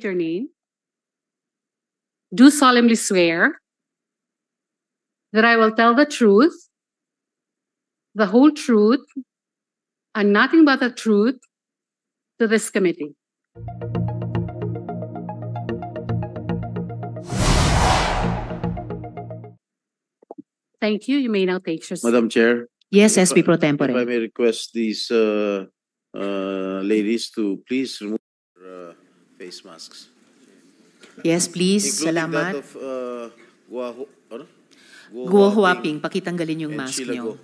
your name, do solemnly swear that I will tell the truth, the whole truth, and nothing but the truth to this committee. Thank you. You may now take your seat. Madam Chair. Yes, SP Pro Tempore. If I may request these uh, uh, ladies to please remove. face masks. Yes, please. Including Salamat. That of, uh, Guo, ano? Guo, Huaping. Pakitanggalin yung mask Sheila nyo. Go.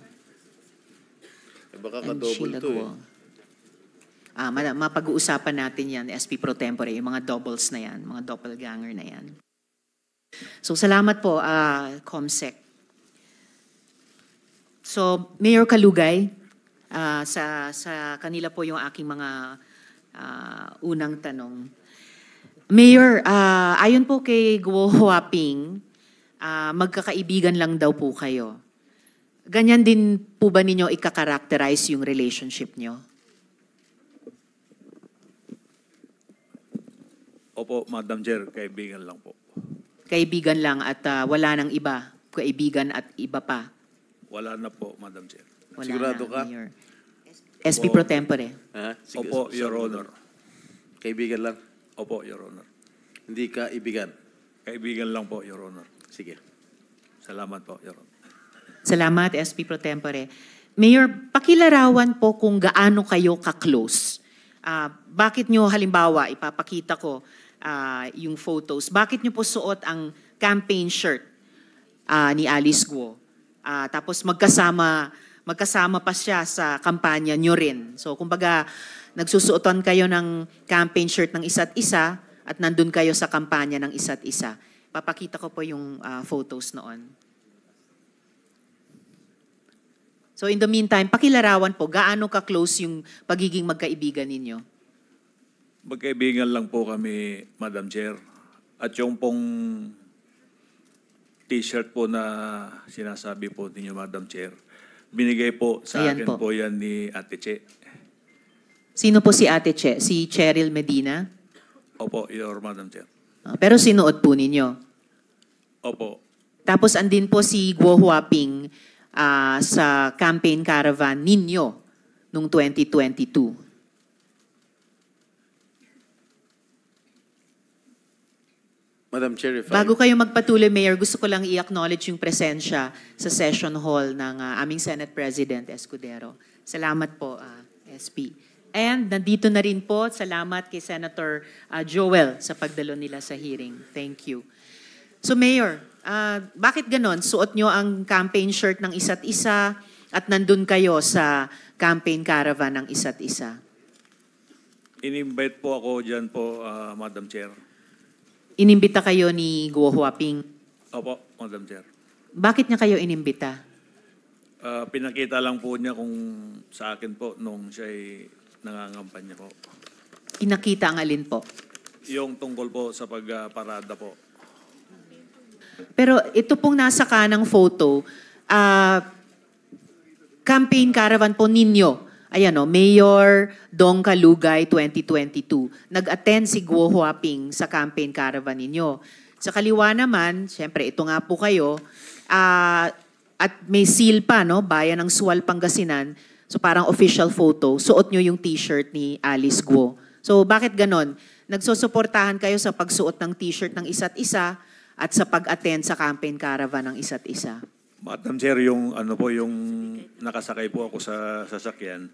Eh, baka ka-double to eh. Ah, mapag-uusapan natin yan, SP Pro Tempore, yung mga doubles na yan, mga doppelganger na yan. So salamat po, uh, ComSec. So, Mayor Kalugay, uh, sa, sa kanila po yung aking mga uh, unang tanong. Mayor, uh, ayon po kay Guo Huaping, uh, ah, magkakaibigan lang daw po kayo. Ganyan din po ba ninyo ikakarakterize yung relationship nyo? Opo, Madam Chair, kaibigan lang po. Kaibigan lang at uh, wala nang iba? Kaibigan at iba pa? Wala na po, Madam Chair. Wala Sigurado na, ka? Mayor. SP Pro Tempore. Ha? Opo, Your Honor. Kaibigan lang. Opo, Your Honor. Hindi ka ibigan? Kaibigan lang po, Your Honor. Sige. Salamat po, Your Honor. Salamat, SP Pro Tempore. Mayor, pakilarawan po kung gaano kayo ka-close. Uh, bakit nyo, halimbawa, ipapakita ko uh, yung photos, bakit nyo po suot ang campaign shirt uh, ni Alice Guo? Uh, tapos magkasama magkasama pa siya sa kampanya nyo rin. So, kumbaga, nagsusuoton kayo ng campaign shirt ng isa't isa at nandun kayo sa kampanya ng isa't isa. Papakita ko po yung uh, photos noon. So in the meantime, pakilarawan po, gaano ka-close yung pagiging magkaibigan ninyo? Magkaibigan lang po kami, Madam Chair. At yung pong t-shirt po na sinasabi po ninyo, Madam Chair, Binigay po sa Ayan akin po. po yan ni Ate Che. Sino po si Ate Che? Si Cheryl Medina? Opo, Your Madam Chair. Ah, Pero sinuot po ninyo. Opo. Tapos andin po si Guo Huaping ah, sa campaign caravan ninyo noong 2022. Madam Chair, if Bago kayo magpatuloy, Mayor, gusto ko lang i-acknowledge yung presensya sa session hall ng uh, aming Senate President Escudero. Salamat po, uh, ah, SP. And nandito na rin po, salamat kay Senator uh, Joel sa pagdalo nila sa hearing. Thank you. So Mayor, uh, bakit ganon? Suot nyo ang campaign shirt ng isa't isa at nandun kayo sa campaign caravan ng isa't isa. in po ako dyan po, uh, Madam Chair. Inimbita kayo ni Guo Huaping. Opo, Madam Chair. Bakit niya kayo inimbita? Uh, pinakita lang po niya kung sa akin po nung siya ay nangangampanya po. Pinakita ang alin po? Yung tungkol po sa pagparada po. Pero ito pong nasa kanang photo, uh, campaign caravan po ninyo Ayan o, oh, Mayor Dong Kalugay 2022. Nag-attend si Guo Huaping sa campaign caravan ninyo. Sa kaliwa naman, syempre ito nga po kayo, uh, at may seal pa, no? Bayan ng Suwal, Pangasinan. So parang official photo. Suot nyo yung t-shirt ni Alice Guo. So bakit ganon? Nagsusuportahan kayo sa pagsuot ng t-shirt ng isa't isa at sa pag-attend sa campaign caravan ng isa't isa. Madam Chair, yung ano po, yung nakasakay po ako sa sasakyan,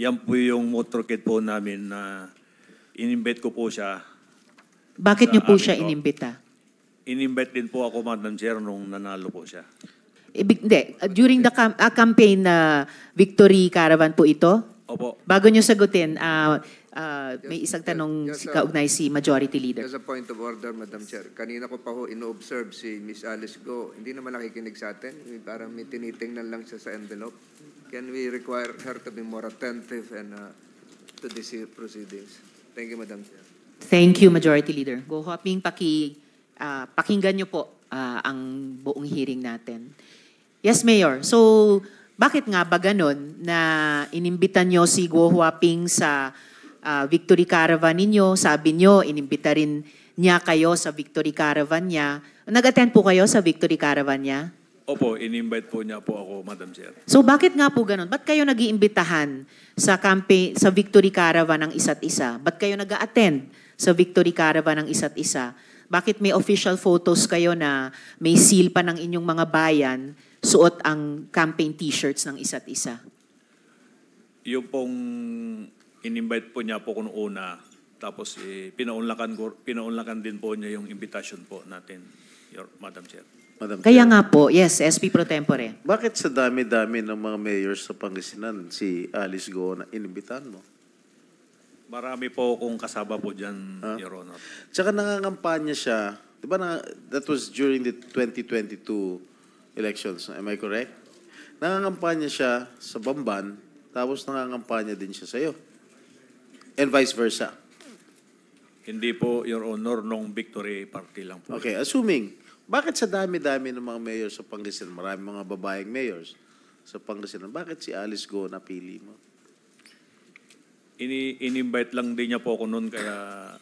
yan po yung motorcade po namin na inimbet ko po siya. Bakit niyo po siya po. inimbita? Inimbet din po ako, Madam Chair, nung nanalo po siya. Ibig, hindi, during the cam- uh, campaign na Victory Caravan po ito? Opo. Bago niyo sagutin, uh, Uh, may isang tanong yes, yes, kaugnay si Majority Leader. Just a point of order, Madam Chair. Kanina ko pa ho ino si Ms. Alice Go. Hindi naman nakikinig sa atin. Parang may tinitingnan lang siya sa envelope. Can we require her to be more attentive and uh, to these proceedings? Thank you, Madam Chair. Thank you, Majority Leader. Go Hoping, paki, uh, pakinggan niyo po uh, ang buong hearing natin. Yes, Mayor. So, bakit nga ba ganun na inimbitan niyo si Go Hoping sa uh, victory caravan ninyo. Sabi niyo, inimbita rin niya kayo sa victory caravan niya. Nag-attend po kayo sa victory caravan niya? Opo, in-invite po niya po ako, Madam Chair. So bakit nga po ganun? Ba't kayo nag sa, campaign, sa victory caravan ng isa't isa? Ba't kayo nag attend sa victory caravan ng isa't isa? Bakit may official photos kayo na may seal pa ng inyong mga bayan suot ang campaign t-shirts ng isa't isa? Yung pong in-invite po niya po ko una. Tapos eh, pinaunlakan, pinaunlakan din po niya yung invitation po natin, Your Madam Chair. Madam Kaya Chair. nga po, yes, SP Pro Tempore. Bakit sa dami-dami ng mga mayors sa Pangasinan, si Alice Go na inimbitan mo? Marami po kung kasaba po dyan, huh? Your Honor. Tsaka nangangampanya siya, di ba na, that was during the 2022 elections, am I correct? Nangangampanya siya sa Bamban, tapos nangangampanya din siya sa'yo and vice versa? Hindi po, Your Honor, nung victory party lang po. Okay, assuming, bakit sa dami-dami ng mga mayor sa Pangasinan, marami mga babaeng mayors sa Pangasinan, bakit si Alice Go napili mo? Ini in-invite lang din niya po ako noon kaya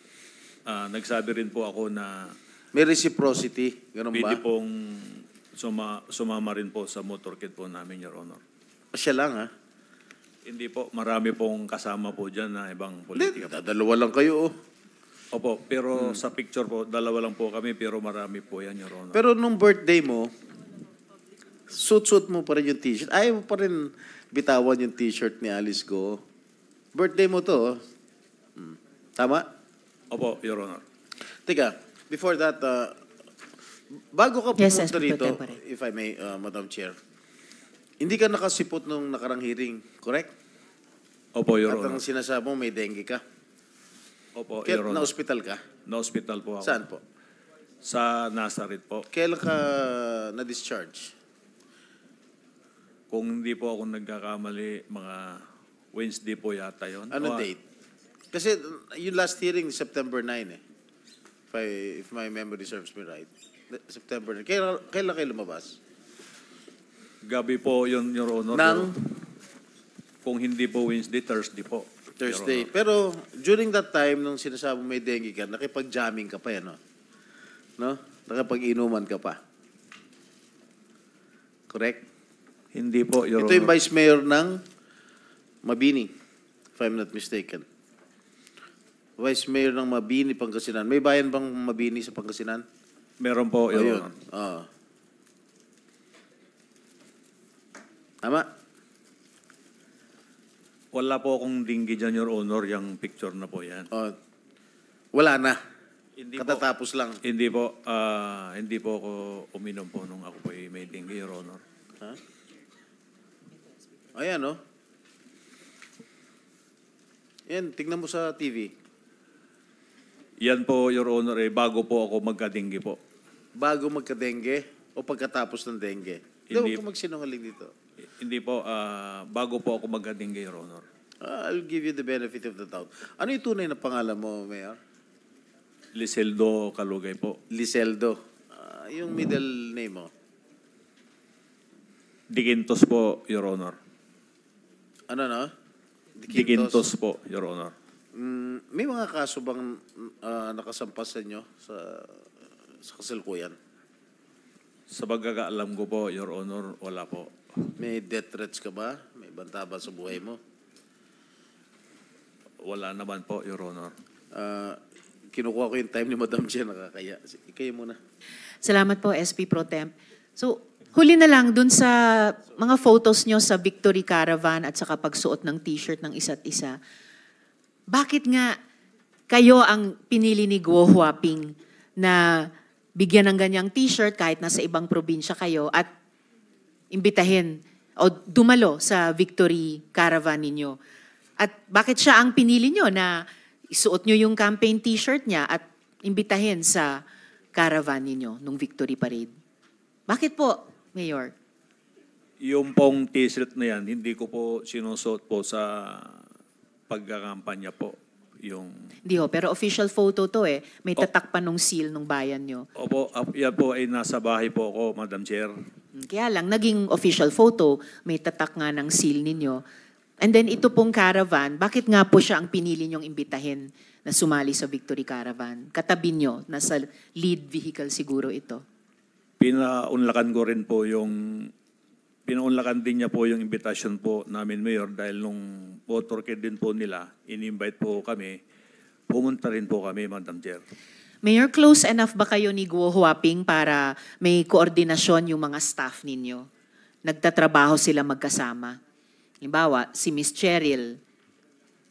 uh, nagsabi rin po ako na may reciprocity, ganun ba? Pwede pong suma, sumama rin po sa motorcade po namin, Your Honor. Siya lang, ha? Ah. Hindi po, marami pong kasama po dyan na ibang politika. Hindi, dalawa lang kayo. Oh. Opo, pero hmm. sa picture po, dalawa lang po kami, pero marami po yan, Your Honor. Pero nung birthday mo, suit-suit mo pa rin yung t-shirt. Ayaw mo pa rin bitawan yung t-shirt ni Alice Go. Birthday mo to. Oh. Hmm. Tama? Opo, Your Honor. Teka, before that, uh, bago ka pumunta yes, dito, if I may, uh, Madam Chair, hindi ka nakasipot nung nakarang hearing, correct? Opo, Your At Honor. ang sinasabi mo, may dengue ka. Opo, Kaya Your Honor. na-hospital ka. Na-hospital po ako. Saan po? Sa Nazareth po. Kailan ka na-discharge? Kung hindi po ako nagkakamali, mga Wednesday po yata yon. Ano date? Kasi yung last hearing, September 9 eh. If, I, if my memory serves me right. September 9. Kailan, kailan kayo lumabas? Gabi po yun, Your Honor. Ng? Kung hindi po Wednesday, Thursday po. Thursday. Pero during that time, nung sinasabi mo may dengue ka, nakipag-jamming ka pa yan, eh, no? No? Nakipag-inuman ka pa. Correct? Hindi po, Your Ito yung Vice Mayor ng Mabini, if I'm not mistaken. Vice Mayor ng Mabini, Pangasinan. May bayan bang Mabini sa Pangasinan? Meron po, Your Honor. Oo. Ah. Tama? Wala po akong dinggi dyan, Your Honor, yung picture na po yan. Oh, wala na. Hindi Katatapos po, lang. Hindi po, ah, hindi po ako uminom po nung ako po ay may dinggi, Your Honor. Ha? Ayan, oh. Yan, tignan mo sa TV. Yan po, Your Honor, eh, bago po ako magka-dengue po. Bago magka-dengue o pagkatapos ng dengue? Hindi. Huwag ka magsinungaling dito. Hindi po, uh, bago po ako magdating kay Your Honor. Ah, I'll give you the benefit of the doubt. Ano yung tunay na pangalan mo, Mayor? Liseldo Kalugay po. Liseldo. Uh, yung middle name mo? Digintos po, Your Honor. Ano na? Digintos, Digintos po, Your Honor. Mm, may mga kaso bang uh, nakasampas sa inyo sa, sa kasalukuyan? Sa pagkakaalam ko po, Your Honor, wala po. May death threats ka ba? May banta ba sa buhay mo? Wala naman po, Your Honor. Ah, kinukuha ko yung time ni Madam Chair, nakakaya. Sige, muna. Salamat po, SP Pro Temp. So, huli na lang dun sa mga photos nyo sa Victory Caravan at sa pagsuot ng t-shirt ng isa't isa. Bakit nga kayo ang pinili ni Guo Huaping na bigyan ng ganyang t-shirt kahit nasa ibang probinsya kayo at imbitahin o dumalo sa victory caravan ninyo. At bakit siya ang pinili nyo na isuot nyo yung campaign t-shirt niya at imbitahin sa caravan ninyo nung victory parade? Bakit po, Mayor? Yung pong t-shirt na yan, hindi ko po sinusuot po sa pagkakampanya po yung... Hindi ho, pero official photo to eh. May tatak pa nung seal nung bayan nyo. Opo, ah, yan po ay nasa bahay po ako, Madam Chair. Hmm, kaya lang, naging official photo, may tatak nga ng seal ninyo. And then ito pong caravan, bakit nga po siya ang pinili nyong imbitahin na sumali sa Victory Caravan? Katabi nyo, nasa lead vehicle siguro ito. Pinaunlakan ko rin po yung pinaunlakan din niya po yung invitation po namin, Mayor, dahil nung voter kid din po nila, in-invite po kami, pumunta rin po kami, Madam Chair. Mayor, close enough ba kayo ni Guo Huaping para may koordinasyon yung mga staff ninyo? Nagtatrabaho sila magkasama. Halimbawa, si Miss Cheryl,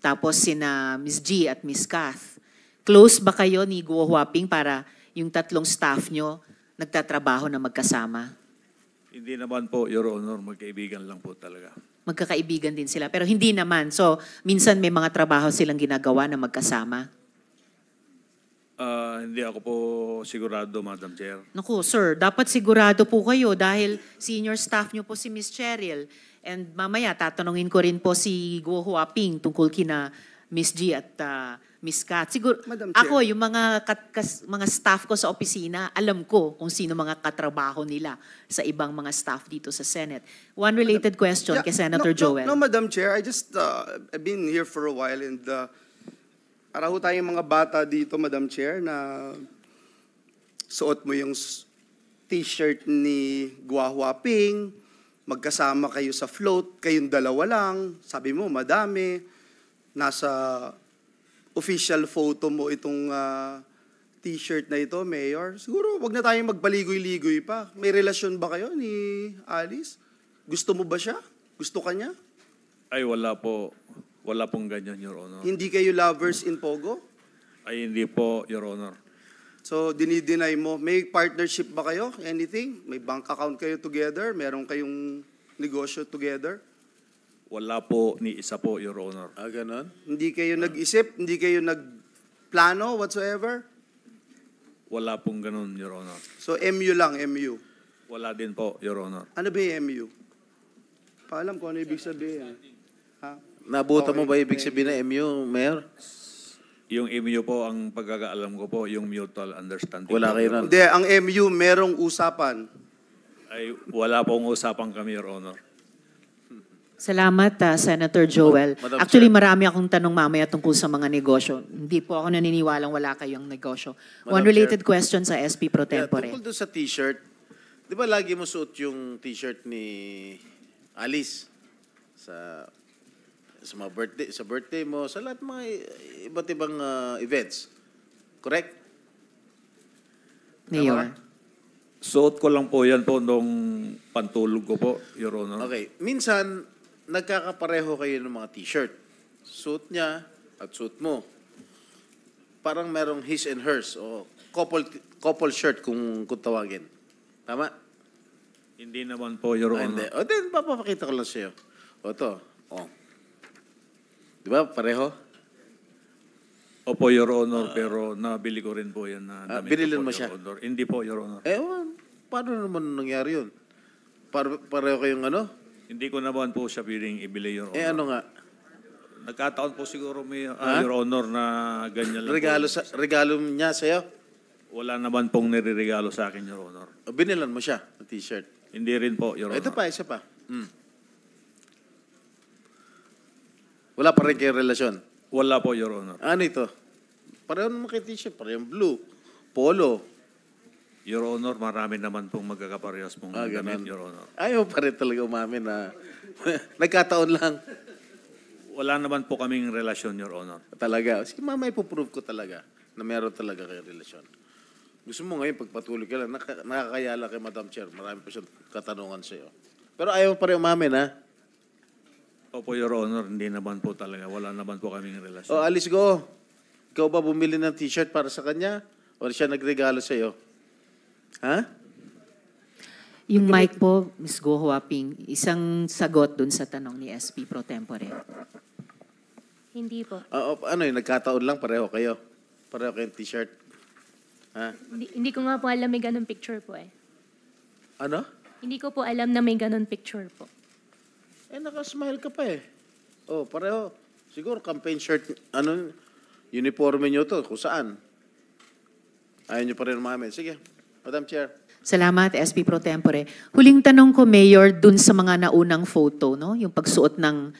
tapos sina Miss G at Miss Kath. Close ba kayo ni Guo Huaping para yung tatlong staff nyo nagtatrabaho na magkasama? Hindi naman po, Your Honor, magkaibigan lang po talaga. Magkakaibigan din sila, pero hindi naman. So, minsan may mga trabaho silang ginagawa na magkasama. Uh, hindi ako po sigurado, Madam Chair. Naku, sir, dapat sigurado po kayo dahil senior staff niyo po si Miss Cheryl. And mamaya, tatanungin ko rin po si Guo Huaping tungkol kina Miss G at ah, Miss Kat. Siguro, Madam ako, yung mga, kat, kas, mga staff ko sa opisina, alam ko kung sino mga katrabaho nila sa ibang mga staff dito sa Senate. One related Madam, question yeah, kay Senator no, Joel. No, no, Madam Chair, I just, uh, I've been here for a while and uh, para ho tayong mga bata dito, Madam Chair, na suot mo yung t-shirt ni Guahua Ping, magkasama kayo sa float, kayong dalawa lang, sabi mo, madami, nasa official photo mo itong uh, t-shirt na ito, Mayor. Siguro wag na tayong magbaligoy-ligoy pa. May relasyon ba kayo ni Alice? Gusto mo ba siya? Gusto ka niya? Ay, wala po. Wala pong ganyan, Your Honor. Hindi kayo lovers in Pogo? Ay, hindi po, Your Honor. So, dinideny mo. May partnership ba kayo? Anything? May bank account kayo together? Meron kayong negosyo together? Wala po ni isa po, Your Honor. Ah, ganun? Hindi kayo nag-isip? Hindi kayo nag-plano whatsoever? Wala pong ganun, Your Honor. So MU lang, MU. Wala din po, Your Honor. Ano ba yung MU? Paalam ko ano ibig sabihin. Ah. Ha? Nabuta mo ba ibig sabihin na MU, Mayor? Yung MU po, ang pagkakaalam ko po, yung mutual understanding. Wala kayo nun. Hindi, ang MU merong usapan. Ay, wala pong usapan kami, Your Honor. Salamat, uh, Senator Joel. Madam Actually, Chair. marami akong tanong mamaya tungkol sa mga negosyo. Hindi po ako naniniwalang wala kayong negosyo. Madam One related Chair. question sa SP Pro Tempore. Yeah, tungkol sa t-shirt, di ba lagi mo suot yung t-shirt ni Alice sa sa mga birthday sa birthday mo sa lahat mga iba't ibang uh, events correct Mayor Suot ko lang po yan po nung pantulog ko po, Your Honor. Okay. Minsan, nagkakapareho kayo ng mga t-shirt. Suit niya at suit mo. Parang merong his and hers o couple, couple shirt kung, kung tawagin. Tama? Hindi naman po, Your own. Ah, O, then, papapakita ko lang sa'yo. O, to. O. Di ba, pareho? Opo, Your Honor, uh, pero nabili ko rin po yan na ah, damit. Uh, binilin mo siya? Honor. Hindi po, Your Honor. Eh, paano naman nangyari yun? Par pareho kayong ano? Hindi ko naman po siya piling ibili, Your Honor. Eh ano nga? Nagkataon po siguro, may, uh, Your Honor, na ganyan lang regalo, po. sa, regalo niya sa'yo? Wala naman pong niriregalo sa akin, Your Honor. O, Binilan mo siya ng t-shirt? Hindi rin po, Your Honor. Ito pa, isa pa. Mm. Wala pa rin kayong relasyon? Wala po, Your Honor. Ano ito? Pareho naman kay t-shirt, parehong blue, polo, Your Honor, marami naman pong magkakaparehas pong ah, damit, Your Honor. Ayaw pa rin talaga umamin na nagkataon lang. Wala naman po kaming relasyon, Your Honor. Talaga. Sige, mama, ipuprove ko talaga na meron talaga kayong relasyon. Gusto mo ngayon, pagpatuloy ka lang, nak- nakakayala kay Madam Chair. Marami pa siyang katanungan sa iyo. Pero ayaw pa rin umamin, ha? Opo, Your Honor, hindi naman po talaga. Wala naman po kaming relasyon. Oh, alis go. Ikaw ba bumili ng t-shirt para sa kanya? O siya nagregalo sa iyo? Ha? Yung mic po, Ms. Go Huaping, isang sagot dun sa tanong ni SP Pro Tempore. Hindi po. Uh, ano yun, nagkataon lang pareho kayo. Pareho kayong t-shirt. Ha? Hindi, hindi ko nga po alam may ganun picture po eh. Ano? Hindi ko po alam na may ganun picture po. Eh, nakasmile ka pa eh. Oh, pareho. Siguro campaign shirt, ano, uniforme nyo to, kung saan. Ayaw nyo pa rin umamin. Sige, Madam Chair. Salamat, SP Pro Tempore. Huling tanong ko, Mayor, dun sa mga naunang photo, no? yung pagsuot ng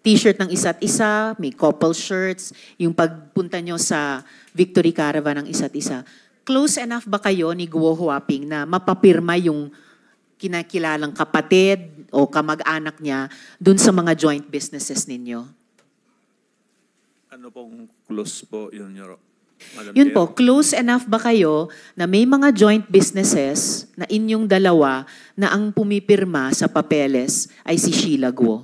t-shirt ng isa't isa, may couple shirts, yung pagpunta nyo sa victory caravan ng isa't isa. Close enough ba kayo ni Guo Huaping na mapapirma yung kinakilalang kapatid o kamag-anak niya dun sa mga joint businesses ninyo? Ano pong close po yun, Your Madam Yun po, close enough ba kayo na may mga joint businesses na inyong dalawa na ang pumipirma sa papeles ay si Sheila Guo?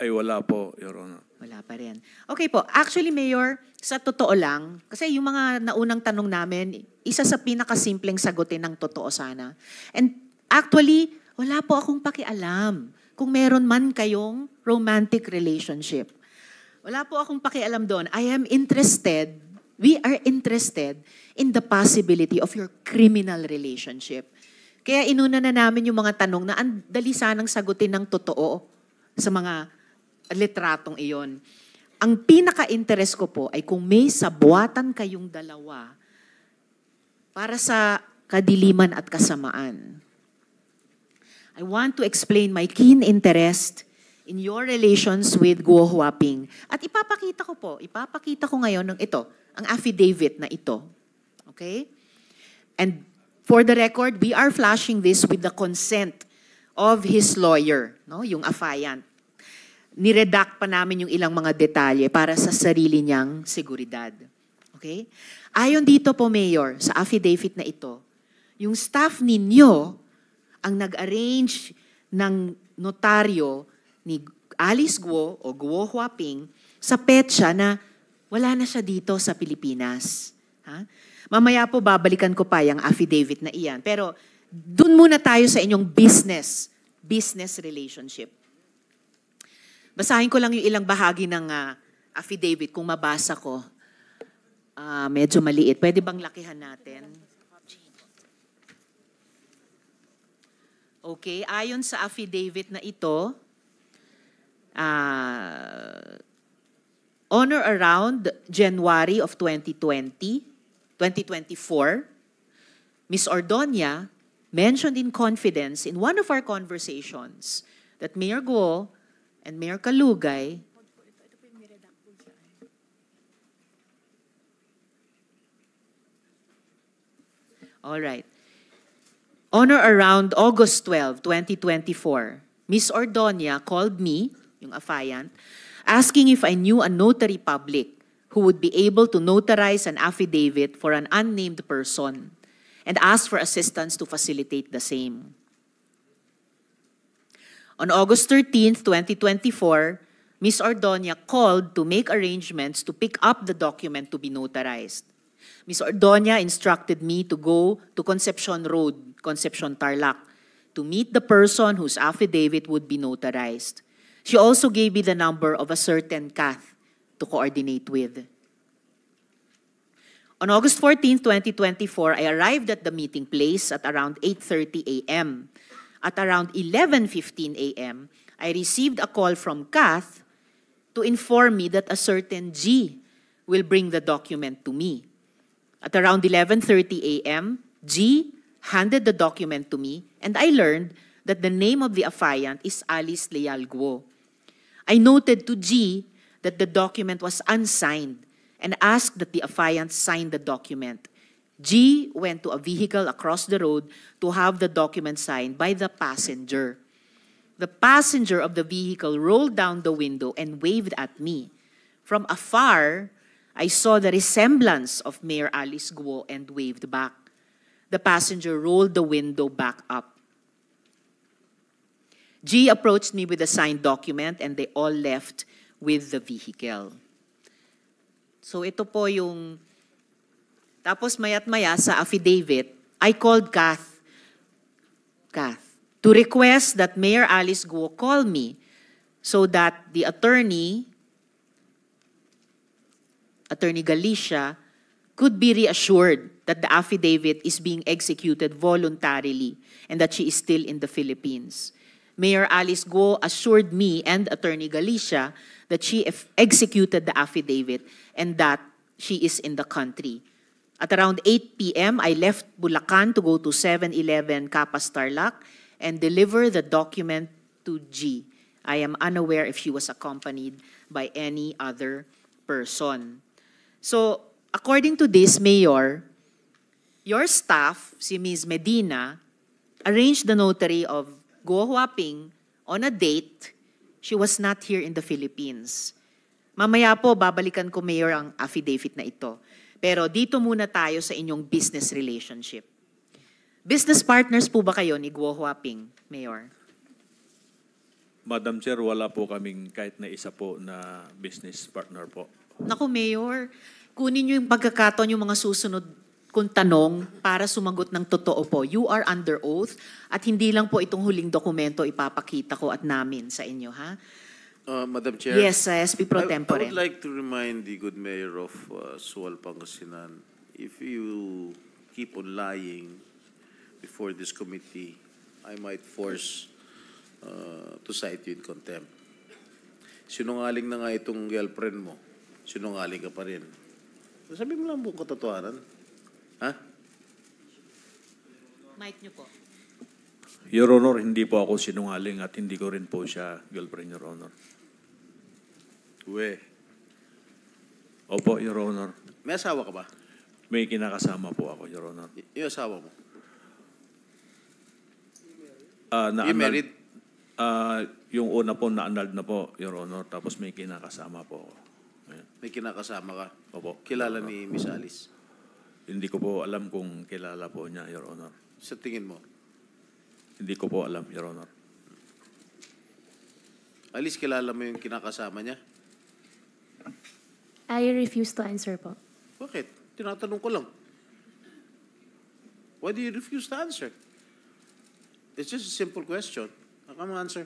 Ay wala po, Your Honor. Wala pa rin. Okay po. Actually, Mayor, sa totoo lang, kasi yung mga naunang tanong namin, isa sa pinakasimpleng sagutin ng totoo sana. And actually, wala po akong pakialam kung meron man kayong romantic relationship. Wala po akong pakialam doon. I am interested We are interested in the possibility of your criminal relationship. Kaya inuna na namin yung mga tanong na ang dali sanang sagutin ng totoo sa mga litratong iyon. Ang pinaka-interest ko po ay kung may sabuatan kayong dalawa para sa kadiliman at kasamaan. I want to explain my keen interest in your relations with Guo Huaping. At ipapakita ko po, ipapakita ko ngayon ng ito, ang affidavit na ito. Okay? And for the record, we are flashing this with the consent of his lawyer, no? yung affiant. Niredact pa namin yung ilang mga detalye para sa sarili niyang seguridad. Okay? Ayon dito po, Mayor, sa affidavit na ito, yung staff ninyo ang nag-arrange ng notaryo ni Alice Guo o Guo Huaping sa petsa na wala na siya dito sa Pilipinas. Ha? Mamaya po babalikan ko pa yung affidavit na iyan. Pero dun muna tayo sa inyong business, business relationship. Basahin ko lang yung ilang bahagi ng uh, affidavit kung mabasa ko. Uh, medyo maliit. Pwede bang lakihan natin? Okay, ayon sa affidavit na ito, uh, on or around January of 2020, 2024, Ms. Ordonia mentioned in confidence in one of our conversations that Mayor Guo and Mayor Kalugay All right. On or around August 12, 2024, Ms. Ordonia called me, yung affiant, asking if I knew a notary public who would be able to notarize an affidavit for an unnamed person and ask for assistance to facilitate the same. On August 13, 2024, Ms. Ordonia called to make arrangements to pick up the document to be notarized. Ms. Ordonia instructed me to go to Concepcion Road, Concepcion Tarlac, to meet the person whose affidavit would be notarized. She also gave me the number of a certain Kath to coordinate with. On August 14, 2024, I arrived at the meeting place at around 8.30 a.m. At around 11.15 a.m., I received a call from Kath to inform me that a certain G will bring the document to me. At around 11.30 a.m., G handed the document to me, and I learned that the name of the affiant is Alice Leal Guo. I noted to G that the document was unsigned and asked that the affiant sign the document. G went to a vehicle across the road to have the document signed by the passenger. The passenger of the vehicle rolled down the window and waved at me. From afar, I saw the resemblance of Mayor Alice Guo and waved back. The passenger rolled the window back up. G approached me with a signed document and they all left with the vehicle. So ito po yung... Tapos maya't maya sa affidavit, I called Kath, Kath to request that Mayor Alice Guo call me so that the attorney, Attorney Galicia, could be reassured that the affidavit is being executed voluntarily and that she is still in the Philippines. Mayor Alice Guo assured me and Attorney Galicia that she executed the affidavit and that she is in the country. At around 8 p.m., I left Bulacan to go to 7-Eleven Capas Tarlac and deliver the document to G. I am unaware if she was accompanied by any other person. So, according to this, Mayor, your staff, si Ms. Medina, arranged the notary of Go Huaping on a date. She was not here in the Philippines. Mamaya po, babalikan ko, Mayor, ang affidavit na ito. Pero dito muna tayo sa inyong business relationship. Business partners po ba kayo ni Guo Huaping, Mayor? Madam Chair, wala po kaming kahit na isa po na business partner po. Naku, Mayor, kunin niyo yung pagkakataon yung mga susunod kong tanong para sumagot ng totoo po. You are under oath at hindi lang po itong huling dokumento ipapakita ko at namin sa inyo. Ha? Uh, Madam Chair. Yes, uh, SP Pro Tempore. I, I would like to remind the good mayor of uh, Sual, Pangasinan, if you keep on lying before this committee, I might force uh, to cite you in contempt. Sinungaling na nga itong girlfriend mo, sinungaling ka pa rin. Sabi mo lang buong katotohanan. Ha? Mic niyo po. Your Honor, hindi po ako sinungaling at hindi ko rin po siya girlfriend, Your Honor. We. Opo, Your Honor. May asawa ka ba? May kinakasama po ako, Your Honor. Y- yung asawa mo? Uh, ah, na you married? Uh, yung una po, na-annulled na po, Your Honor. Tapos may kinakasama po ako. Ayan. May kinakasama ka? Opo. Kilala ni Miss Alice? Hindi ko po alam kung kilala po niya, Your Honor. Sa tingin mo? Hindi ko po alam, Your Honor. Alis, kilala mo yung kinakasama niya? I refuse to answer po. Bakit? Tinatanong ko lang. Why do you refuse to answer? It's just a simple question. How come answer?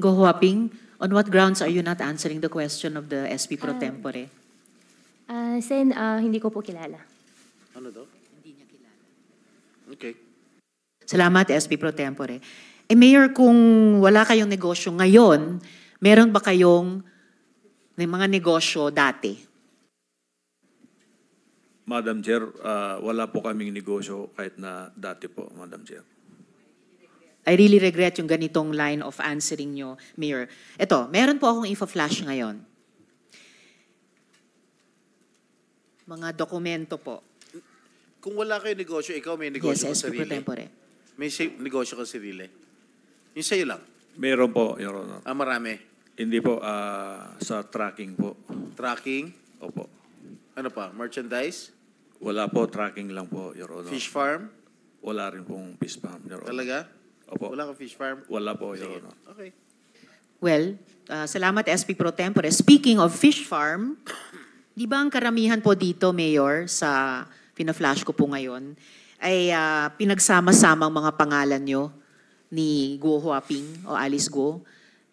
Go Huaping. On what grounds are you not answering the question of the SP pro ah. tempore? Uh, uh, Sen, uh, hindi ko po kilala. Ano daw? Hindi niya kilala. Okay. Salamat, SP pro tempore. Eh, Mayor, kung wala kayong negosyo ngayon, meron ba kayong mga negosyo dati? Madam Chair, uh, wala po kaming negosyo kahit na dati po, Madam Chair. I really regret yung ganitong line of answering nyo, Mayor. Ito, meron po akong info-flash ngayon. Mga dokumento po. Kung wala kayo negosyo, ikaw may negosyo yes, ka sarili. Tempore. May negosyo ka sarili. Yung sa'yo lang. Meron po, Your Honor. Ah, marami? Hindi po, uh, sa tracking po. Tracking? Opo. Ano pa? Merchandise? Wala po, tracking lang po, Your Honor. Fish farm? Wala rin pong fish farm, Your Honor. Talaga? Opo. Wala kang fish farm? Wala po, Your Honor. Okay. Well, uh, salamat SP Pro Tempore. Speaking of fish farm, di ba ang karamihan po dito, Mayor, sa pina-flash ko po ngayon, ay uh, pinagsama-samang mga pangalan nyo ni Guo Huaping o Alice Guo.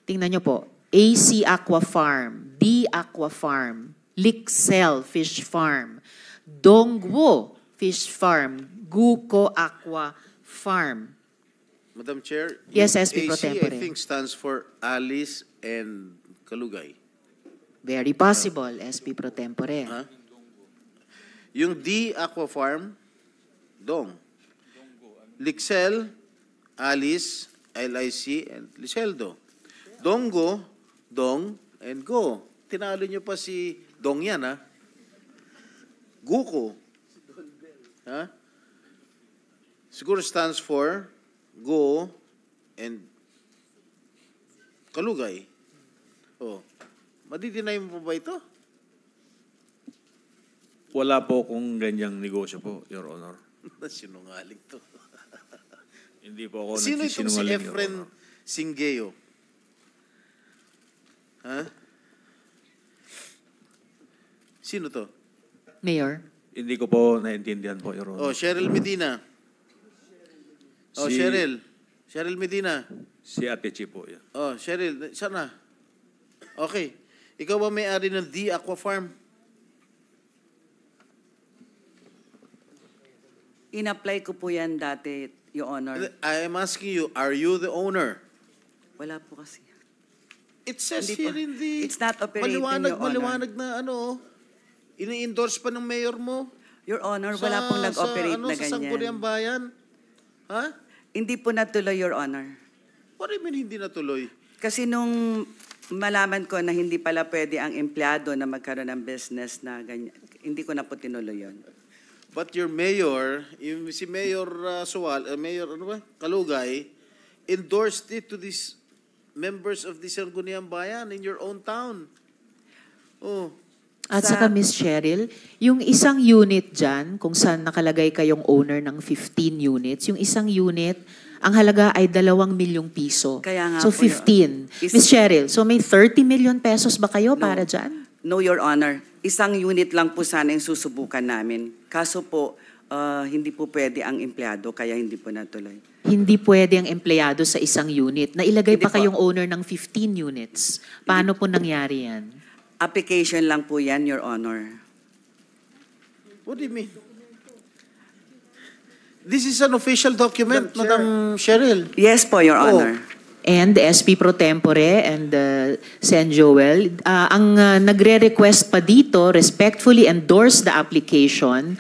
Tingnan nyo po, AC Aqua Farm, D Aqua Farm, Lixel Fish Farm, Dong Dongguo Fish Farm, Guko Aqua Farm. Madam Chair, yes, SP Pro Tempore. I think stands for Alice and Kalugay. Very possible, uh, SP Pro Tempore. Huh? Yung D, Aqua Farm, Dong. Lixel, Alice, LIC, and Liceldo. Dongo, Dong, and Go. Tinalo nyo pa si Dong yan, ha? Guko. Ha? Siguro stands for Go and Kalugay. Oh. Madidinay mo po ba ito? Wala po kung ganyang negosyo po, Your Honor. Sinungaling to. Hindi po ako Sino itong si Efren Singeo? Ha? Sino to? Mayor. Hindi ko po naintindihan po, Your Honor. Oh, Cheryl Medina. Oh, si, Cheryl. Cheryl Medina. Si Ate Chi po Oh, Cheryl, saan na? Okay. Ikaw ba may-ari ng The Aqua Farm? Inapply ko po yan dati, Your Honor. I am asking you, are you the owner? Wala po kasi. It says Hindi here po. in the... It's not operating, maliwanag, Your Honor. Maliwanag na ano, ini-endorse pa ng mayor mo. Your Honor, sa, wala pong nag-operate ano, na ganyan. Sa Sangguniang Bayan? Hindi po natuloy, Your Honor. What do you mean hindi natuloy? Kasi nung malaman ko na hindi pala pwede ang empleyado na magkaroon ng business na ganyan, hindi ko na po tinuloy yun. But your mayor, si Mayor uh, Suwal, uh, Mayor ano ba? Kalugay, endorsed it to these members of the Sangguniang Bayan in your own town. Oh, at sa, saka, Miss Cheryl, yung isang unit dyan, kung saan nakalagay kayong owner ng 15 units, yung isang unit, ang halaga ay 2 milyong piso. Kaya nga so, 15. Is, Miss Cheryl, so may 30 million pesos ba kayo no, para dyan? No, Your Honor. Isang unit lang po sana yung susubukan namin. Kaso po, uh, hindi po pwede ang empleyado, kaya hindi po natuloy. Hindi pwede ang empleyado sa isang unit. Nailagay hindi pa kayong po. owner ng 15 units. Paano po nangyari yan? Application lang po yan, Your Honor. What do you mean? This is an official document, Madam, Madam Cheryl. Yes po, Your oh. Honor. And SP Pro Tempore and uh, San Joel, uh, ang uh, nagre-request pa dito, respectfully endorse the application,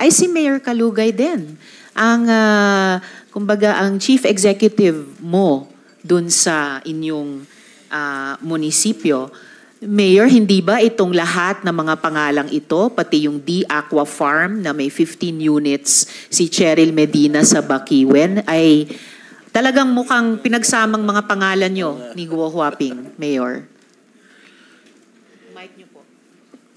ay si Mayor Kalugay din. Ang, uh, kumbaga, ang chief executive mo dun sa inyong uh, munisipyo, Mayor, hindi ba itong lahat ng mga pangalang ito, pati yung D Aqua Farm na may 15 units si Cheryl Medina sa Bakiwen, ay talagang mukhang pinagsamang mga pangalan nyo ni Guo Huaping, Mayor? Mic nyo po.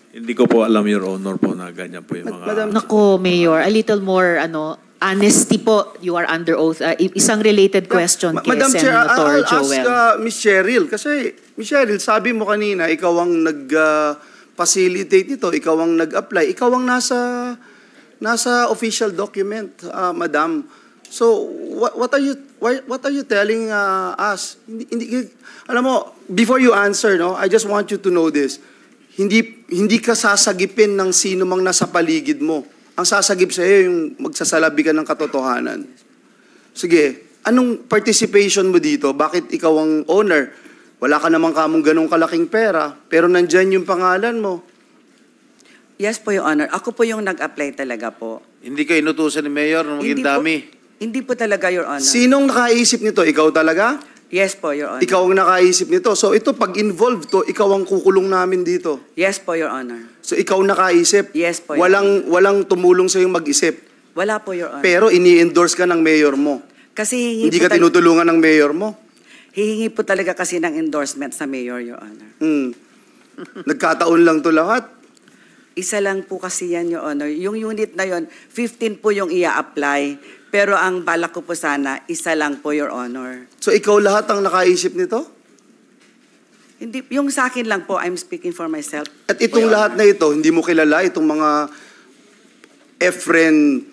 Hindi ko po alam, Your Honor, po na ganyan po yung mga... Madam, Nako, Mayor, a little more, ano, honesty po, you are under oath. Uh, isang related question Ma kay Madam Senator Chair, ah, I'll, ask uh, ah, Ms. Cheryl. Kasi Ms. Cheryl, sabi mo kanina, ikaw ang nag-facilitate uh, nito, ikaw ang nag-apply, ikaw ang nasa, nasa official document, uh, Madam. So, what, what are you why, what are you telling uh, us? Hindi, hindi, alam mo, before you answer, no, I just want you to know this. Hindi, hindi ka sasagipin ng sino mang nasa paligid mo. Ang sasagip sa iyo yung magsasalabi ka ng katotohanan. Sige, anong participation mo dito? Bakit ikaw ang owner? Wala ka namang kamong ganong kalaking pera, pero nandyan yung pangalan mo. Yes po, Your Honor. Ako po yung nag-apply talaga po. Hindi kayo inutusan ni Mayor nung maging Hindi po- Hindi po talaga, Your Honor. Sinong nakaisip nito? Ikaw talaga? Yes po, Your Honor. Ikaw ang nakaisip nito. So ito, pag involved to, ikaw ang kukulong namin dito. Yes po, Your Honor. So ikaw nakaisip. Yes po, Your Walang, walang tumulong sa'yo mag-isip. Wala po, Your Honor. Pero ini-endorse ka ng mayor mo. Kasi Hindi ka tinutulungan ng mayor mo. Hihingi po talaga kasi ng endorsement sa mayor, Your Honor. Mm. Nagkataon lang to lahat. Isa lang po kasi yan, Your Honor. Yung unit na yon 15 po yung ia-apply. Pero ang balak ko po sana, isa lang po, Your Honor. So ikaw lahat ang nakaisip nito? Hindi, yung sa akin lang po, I'm speaking for myself. At itong lahat na ito, hindi mo kilala itong mga Efren,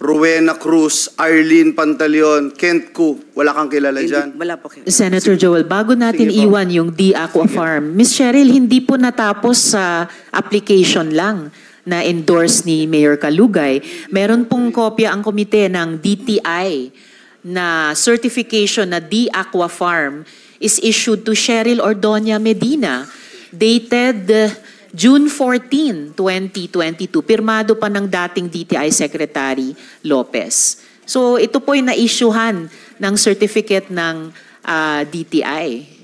Rowena Cruz, Arlene Pantaleon, Kent Ku, wala kang kilala hindi, dyan? Wala po kilala. Senator Joel, bago natin iwan yung D Aqua Farm, Miss Cheryl, hindi po natapos sa application lang na endorse ni Mayor Kalugay. Meron pong kopya ang komite ng DTI na certification na D Aqua Farm is issued to Cheryl Ordonia Medina dated June 14, 2022. Pirmado pa ng dating DTI Secretary Lopez. So ito po yung na-issuehan ng certificate ng uh, ah, DTI.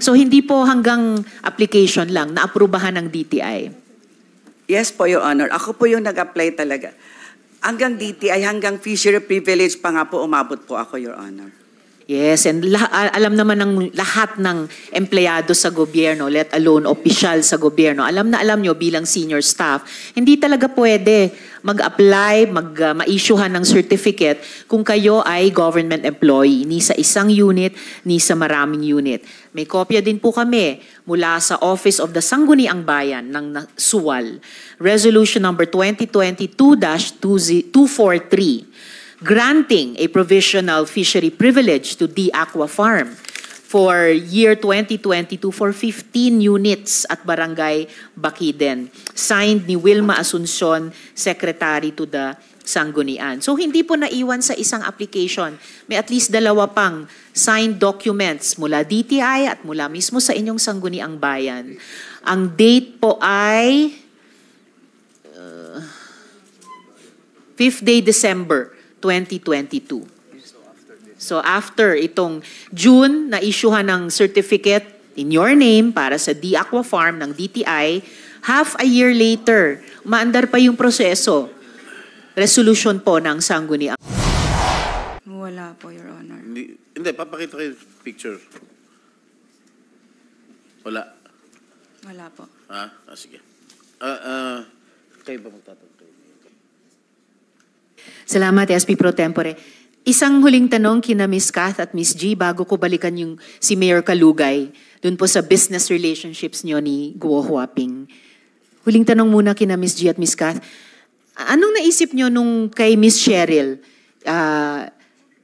So hindi po hanggang application lang, naaprubahan ng DTI. Yes po, Your Honor. Ako po yung nag-apply talaga. Hanggang DTI, hanggang fishery privilege pa nga po umabot po ako, Your Honor. Yes, and alam naman ng lahat ng empleyado sa gobyerno, let alone opisyal sa gobyerno, alam na alam nyo bilang senior staff, hindi talaga pwede mag-apply, mag, uh, ma-issuehan ng certificate kung kayo ay government employee, ni sa isang unit, ni sa maraming unit. May kopya din po kami mula sa Office of the Sangguniang Bayan ng Suwal, Resolution number 2022-243 granting a provisional fishery privilege to D. Aqua Farm for year 2022 for 15 units at Barangay Bakiden. Signed ni Wilma Asuncion, Secretary to the Sanggunian. So hindi po naiwan sa isang application. May at least dalawa pang signed documents mula DTI at mula mismo sa inyong Sangguniang Bayan. Ang date po ay uh, 5th day December 2022. So after itong June, na-issuehan ng certificate in your name para sa D-Aqua Farm ng DTI, half a year later, maandar pa yung proseso. Resolution po ng Sangguni. Wala po, Your Honor. Hindi, hindi papakita kayo picture. Wala. Wala po. Ah, ah sige. Ah, ah, kayo ba magtatanong? Salamat, SP Pro Tempore. Isang huling tanong kina Ms. Kath at Ms. G bago ko balikan yung si Mayor Kalugay dun po sa business relationships niyo ni Guo Huaping. Huling tanong muna kina Ms. G at Ms. Kath. Anong naisip niyo nung kay Ms. Cheryl uh,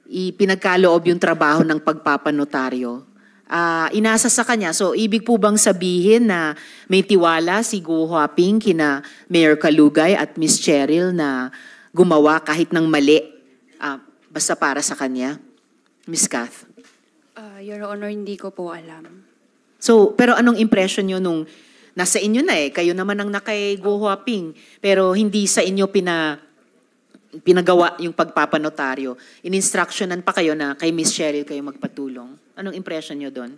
ipinagkaloob yung trabaho ng pagpapanotaryo? Uh, inasa sa kanya. So, ibig po bang sabihin na may tiwala si Guo Huaping kina Mayor Kalugay at Ms. Cheryl na gumawa kahit ng mali uh, basta para sa kanya? Miss Kath? Uh, Your Honor, hindi ko po alam. So, pero anong impression nyo nung nasa inyo na eh, kayo naman ang nakay Go pero hindi sa inyo pina, pinagawa yung pagpapanotaryo. In-instructionan pa kayo na kay Miss Cheryl kayo magpatulong. Anong impression nyo doon?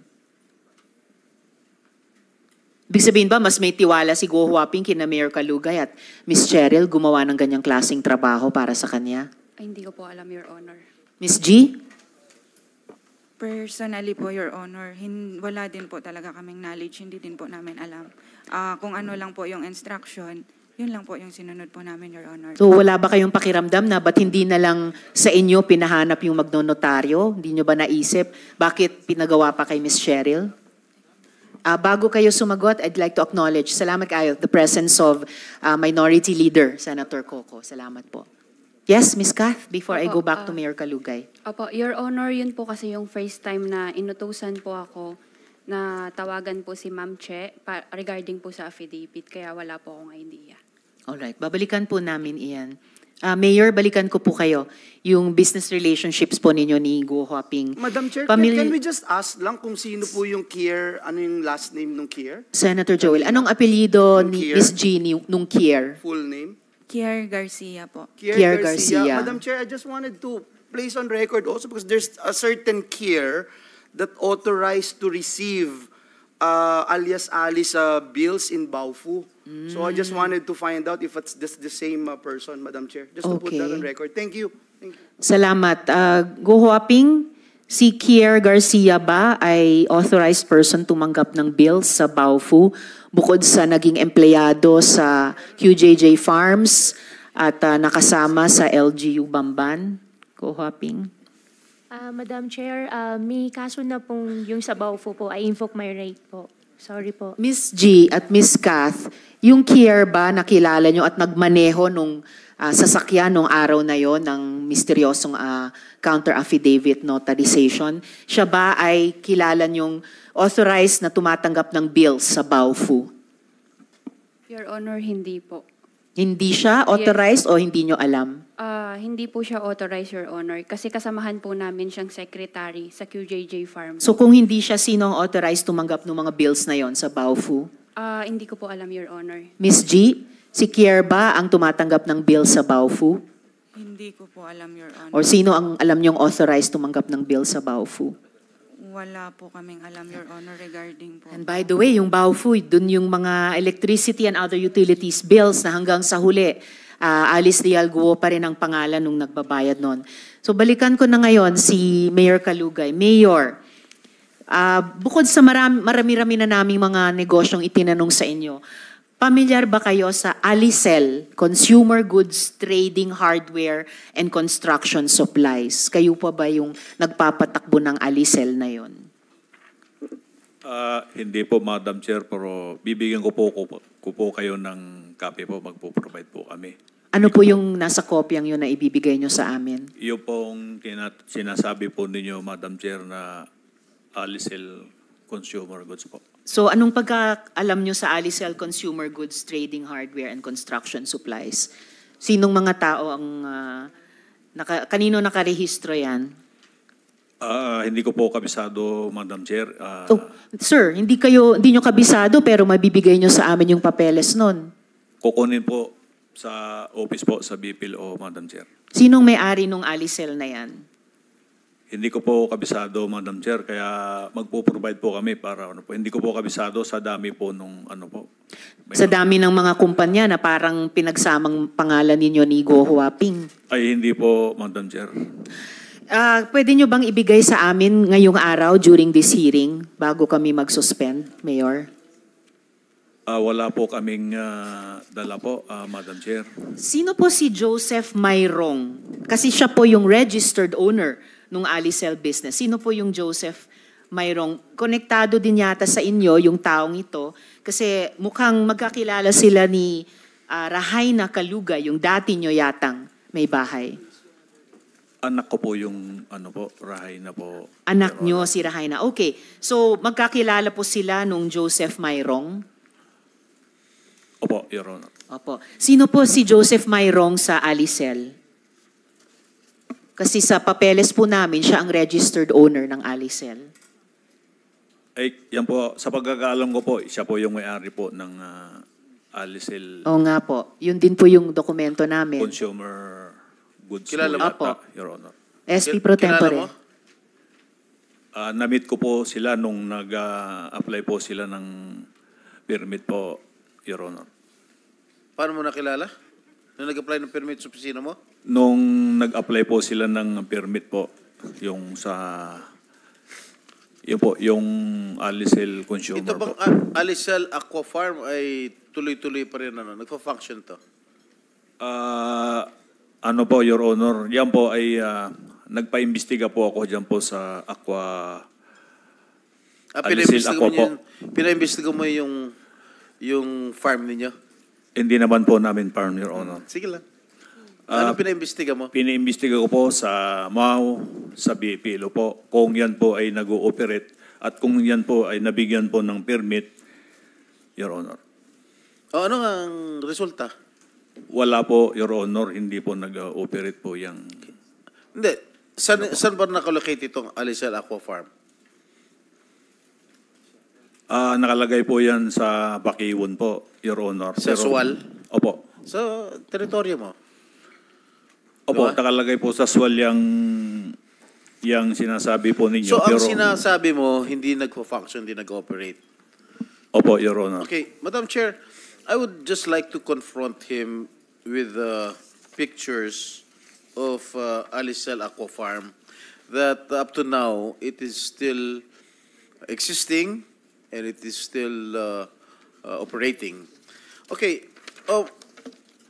Ibig sabihin ba, mas may tiwala si Go Huaping kina Mayor Kalugay at Miss Cheryl gumawa ng ganyang klasing trabaho para sa kanya? Ay, hindi ko po alam, Your Honor. Miss G? Personally po, Your Honor, hin wala din po talaga kaming knowledge, hindi din po namin alam. Uh, kung ano lang po yung instruction, yun lang po yung sinunod po namin, Your Honor. So wala ba kayong pakiramdam na ba't hindi na lang sa inyo pinahanap yung magnonotaryo? Hindi nyo ba naisip? Bakit pinagawa pa kay Miss Cheryl? Uh, bago kayo sumagot, I'd like to acknowledge, salamat kayo, the presence of uh, Minority Leader, Senator Coco. Salamat po. Yes, Ms. Kath, before Opo, I go back uh, to ah, Mayor Kalugay. Opo, Your Honor, yun po kasi yung first time na inutusan po ako na tawagan po si Ma'am Che regarding po sa affidavit, kaya wala po akong idea. Alright, babalikan po namin iyan. Uh, Mayor, balikan ko po kayo yung business relationships po ninyo ni Guo Huaping. Madam Chair, Pamil- can we just ask lang kung sino po yung Kier, ano yung last name nung Kier? Senator Joel, anong apelyido ni Miss Jeannie nung Kier? Full name? Kier Garcia po. Kier, Kier Garcia. Garcia. Madam Chair, I just wanted to place on record also because there's a certain Kier that authorized to receive uh, alias Ali sa Bills in Baofu. Mm. So I just mm. wanted to find out if it's this, the same uh, person, Madam Chair. Just okay. to put that on record. Thank you. Thank you. Salamat. Uh, Go Huaping, si Kier Garcia ba ay authorized person tumanggap ng bills sa Baofu bukod sa naging empleyado sa QJJ Farms at uh, nakasama sa LGU Bamban? Go Huaping. Uh, Madam Chair, uh, may kaso na pong yung sa Baufo po ay invoke my right po. Sorry po. Miss G at Miss Kath, yung Kier ba nakilala nyo at nagmaneho nung uh, sasakyan nung araw na yon ng misteryosong uh, counter-affidavit notarization? Siya ba ay kilala yung authorized na tumatanggap ng bills sa Baofu? Your Honor, hindi po. Hindi siya authorized yes. o hindi nyo alam? Uh, hindi po siya authorized, Your Honor. Kasi kasamahan po namin siyang secretary sa QJJ Farm. So kung hindi siya, sino ang authorized tumanggap ng mga bills na yon sa Baofu? Uh, hindi ko po alam, Your Honor. Miss G, si Kierba ang tumatanggap ng bills sa Baofu? Hindi ko po alam, Your Honor. Or sino ang alam niyong authorized tumanggap ng bills sa Baofu? Wala po kaming alam, Your Honor, regarding po. And by the way, yung Bao Food, dun yung mga electricity and other utilities bills na hanggang sa huli, uh, Alice Dial pa rin ang pangalan nung nagbabayad noon. So balikan ko na ngayon si Mayor Kalugay. Mayor, uh, bukod sa marami-rami marami na naming mga negosyong itinanong sa inyo, Pamilyar ba kayo sa Alicel, Consumer Goods Trading Hardware and Construction Supplies? Kayo pa ba yung nagpapatakbo ng Alicel na yon? Uh, ah, hindi po, Madam Chair, pero bibigyan ko po, ko, ko po kayo ng copy po, magpo-provide po kami. Ano po yung nasa kopyang yun na ibibigay nyo sa amin? Yung pong sinasabi po ninyo, Madam Chair, na Alicel Consumer Goods po. So anong pagkaalam nyo sa Alicel Consumer Goods Trading Hardware and Construction Supplies? Sinong mga tao ang... Uh, naka, kanino nakarehistro yan? Uh, hindi ko po kabisado, Madam Chair. Uh, oh, sir, hindi kayo hindi nyo kabisado pero mabibigay nyo sa amin yung papeles nun. Kukunin po sa office po sa BPLO, Madam Chair. Sinong may-ari nung Alicel na yan? Hindi ko po kabisado, Madam Chair, kaya magpo-provide po kami para ano po. Hindi ko po kabisado sa dami po nung ano po. sa dami ng mga kumpanya na parang pinagsamang pangalan ninyo ni Go Huaping. Ay, hindi po, Madam Chair. Uh, pwede nyo bang ibigay sa amin ngayong araw during this hearing bago kami mag-suspend, Mayor? Uh, wala po kaming uh, dala po, uh, Madam Chair. Sino po si Joseph Mayrong? Kasi siya po yung registered owner nung Alicel business. Sino po yung Joseph Mayrong? Konektado din yata sa inyo yung taong ito kasi mukhang magkakilala sila ni uh, Rahaina Kaluga, yung dati nyo yatang may bahay. Anak ko po yung ano po, Rahaina po. Anak nyo si Rahaina. Okay. So magkakilala po sila nung Joseph Mayrong? Opo, Your Honor. Opo. Sino po si Joseph Mayrong sa Alicel? Kasi sa papeles po namin, siya ang registered owner ng Alicel. Ay, yan po, sa pagkakaalam ko po, siya po yung may-ari po ng uh, Alicel. Oo nga po. Yun din po yung dokumento namin. Consumer goods. Kilala mo? po, Your Honor. SP Pro Tempore. Uh, na-meet ko po sila nung nag-apply ah, po sila ng permit po, Your Honor. Paano mo nakilala? Nung nag-apply ng permit sa opisina mo? Nung nag-apply po sila ng permit po, yung sa... Yun po, yung Alicel Consumer Ito bang po. Alicel Aqua Farm ay tuloy-tuloy pa rin ano? Nagpa-function to? Ah, ano po, Your Honor, yan po ay ah, nagpa-imbestiga po ako dyan po sa Aqua Ah, Alicel Aqua po. niyo- pinaimbestiga mo yung, yung farm ninyo? Hindi naman po namin, Parang Your Sige lang. Ah, ano Ah, pinaimbestiga mo? Piniimbestiga ko po sa MAU, sa BPLO po, kung yan po ay nag-ooperate at kung yan po ay nabigyan po ng permit, Your Honor. O, ano ang resulta? Wala po, Your Honor, hindi po nag-ooperate po yung... Hindi. San, ano saan ba nakalocate itong Alisal Aqua Farm? Ah, nakalagay po yan sa Bakiwon po. Your Honor. Sexual? Pero, Opo. Sa teritoryo mo? Opo, diba? nakalagay po sa swal yung, yung sinasabi po ninyo. So ang Your sinasabi mo, hindi nagpo-function, hindi nag-operate? Opo, Your Honor. Okay, Madam Chair, I would just like to confront him with the pictures of uh, Alicel Aqua Farm that up to now it is still existing and it is still uh, uh, operating. Okay, oh,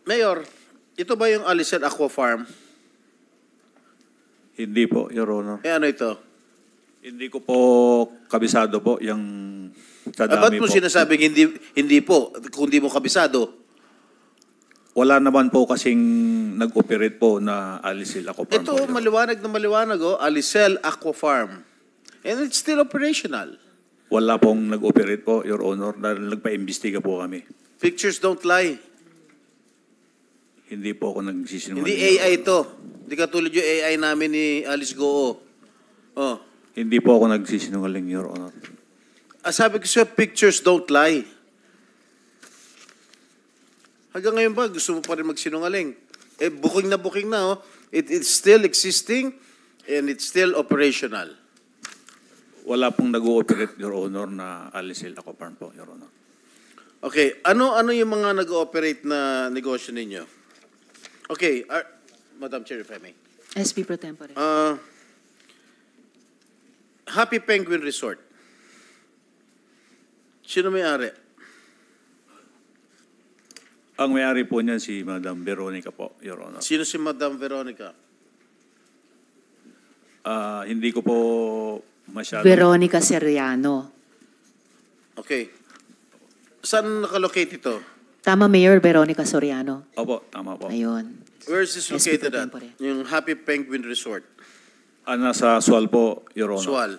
Mayor, ito ba yung Alicent Aqua Farm? Hindi po, Your Honor. Eh, ano ito? Hindi ko po kabisado po yung sa Ah, eh, ba't mo po. sinasabing hindi, hindi po, kundi mo kabisado? Wala naman po kasing nag-operate po na Alisil ako. Ito, maliwanag na maliwanag, oh, Alicel Aqua Farm. And it's still operational. Wala pong nag-operate po, Your Honor, dahil nagpa-imbestiga po kami. Pictures don't lie. Hindi po ako nagsisinungaling. Hindi AI ito. Hindi katulad yung AI namin ni Alice Goo. Oh. Hindi po ako nagsisinungaling, Your Honor. Ah, sabi ko siya, pictures don't lie. Hanggang ngayon ba, gusto mo pa rin magsinungaling? Eh, booking na booking na, oh. It, it's still existing and it's still operational. Wala pong nag-ooperate, Your Honor, na Alisil Aquafarm po, Your Honor. Okay, ano ano yung mga nag-ooperate na negosyo ninyo? Okay, are, ah, Madam Chair, if I may. SP Pro Tempore. Uh, Happy Penguin Resort. Sino may-ari? Ang may-ari po niyan si Madam Veronica po, Your Honor. Sino si Madam Veronica? Uh, hindi ko po Masyado. Veronica Seriano. Okay. Saan nakalocate ito? Tama, Mayor Veronica Soriano. Opo, tama po. Ayun. Where is this located at? Yung Happy Penguin Resort. Ah, nasa Sual po, Your Honor. Sual.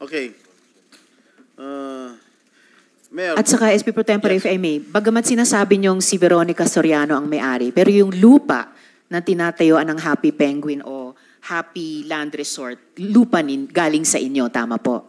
Okay. Uh, Mayor. At saka, SP Pro Tempore, yes. if I may, bagamat sinasabi niyong si Veronica Soriano ang may-ari, pero yung lupa na tinatayuan ng Happy Penguin o Happy Land Resort, lupa nin, galing sa inyo, tama po?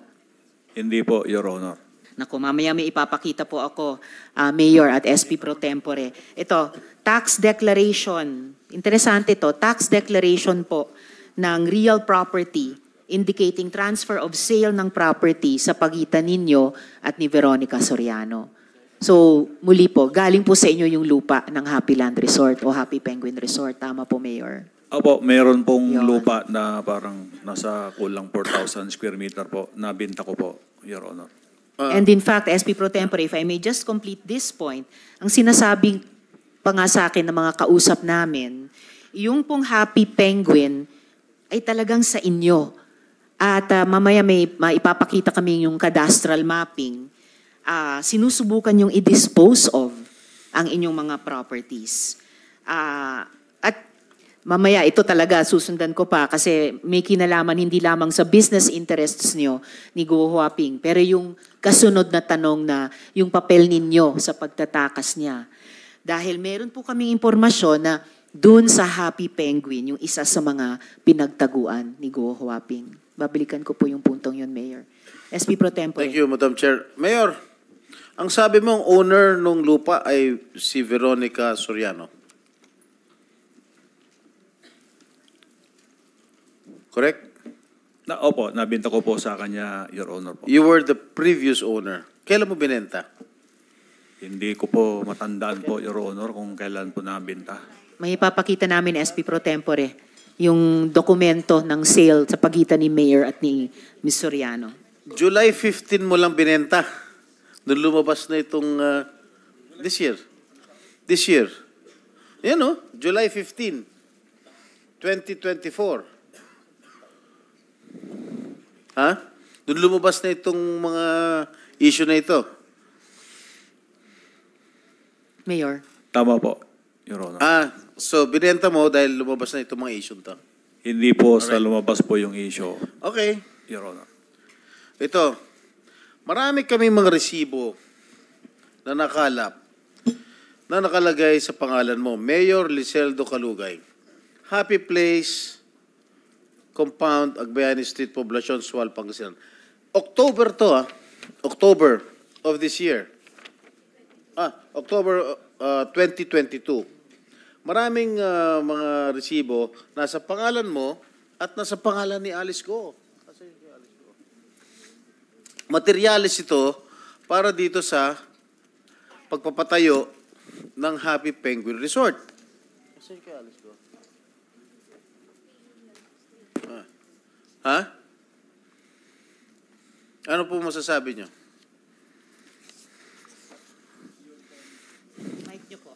Hindi po, Your Honor. Naku, mamaya may ipapakita po ako, uh, Mayor at SP Pro Tempore. Ito, tax declaration. Interesante to, tax declaration po ng real property indicating transfer of sale ng property sa pagitan ninyo at ni Veronica Soriano. So, muli po, galing po sa inyo yung lupa ng Happy Land Resort o Happy Penguin Resort. Tama po, Mayor. Apo, meron pong Yun. lupa na parang nasa kulang 4,000 square meter po. Nabinta ko po, Your Honor. Ah. And in fact, SP Pro Tempore, if I may just complete this point, ang sinasabi pa nga sa akin ng mga kausap namin, yung pong happy penguin ay talagang sa inyo. At uh, mamaya may maipapakita kami yung cadastral mapping. Uh, sinusubukan yung i-dispose of ang inyong mga properties. Uh, mamaya ito talaga susundan ko pa kasi may kinalaman hindi lamang sa business interests niyo ni Guo Huaping, pero yung kasunod na tanong na yung papel ninyo sa pagtatakas niya. Dahil meron po kaming impormasyon na doon sa Happy Penguin, yung isa sa mga pinagtaguan ni Guo Huaping. Babalikan ko po yung puntong yon Mayor. SP Pro Tempore. Thank you, Madam Chair. Mayor, ang sabi mong owner ng lupa ay si Veronica Soriano. Correct? Na, opo, nabenta ko po sa kanya, Your Honor po. You were the previous owner. Kailan mo binenta? Hindi ko po matandaan po, Your Honor, kung kailan po nabenta. May ipapakita namin, SP Pro Tempore, yung dokumento ng sale sa pagitan ni Mayor at ni Ms. Soriano. July 15 mo lang binenta. Nung lumabas na itong uh, this year. This year. Yan o, oh, July 15, 2024. Ha? Doon lumabas na itong mga issue na ito. Mayor. Tama po, Your Honor. Ah, so binenta mo dahil lumabas na itong mga issue to. Hindi po sa lumabas po yung issue, Okay. Your Honor. Ito, marami kami mga resibo na nakalap na nakalagay sa pangalan mo, Mayor Liseldo Kalugay. Happy Place, compound, Agbayani Street, Poblacion, Sual, Pangasinan. October to, ah. October of this year. Ah, October uh, ah, 2022. Maraming uh, mga resibo nasa pangalan mo at nasa pangalan ni Alice Go. Materialis ito para dito sa pagpapatayo ng Happy Penguin Resort. Kasi kay Alice Go. Ha? Ano po masasabi niyo? Mic po.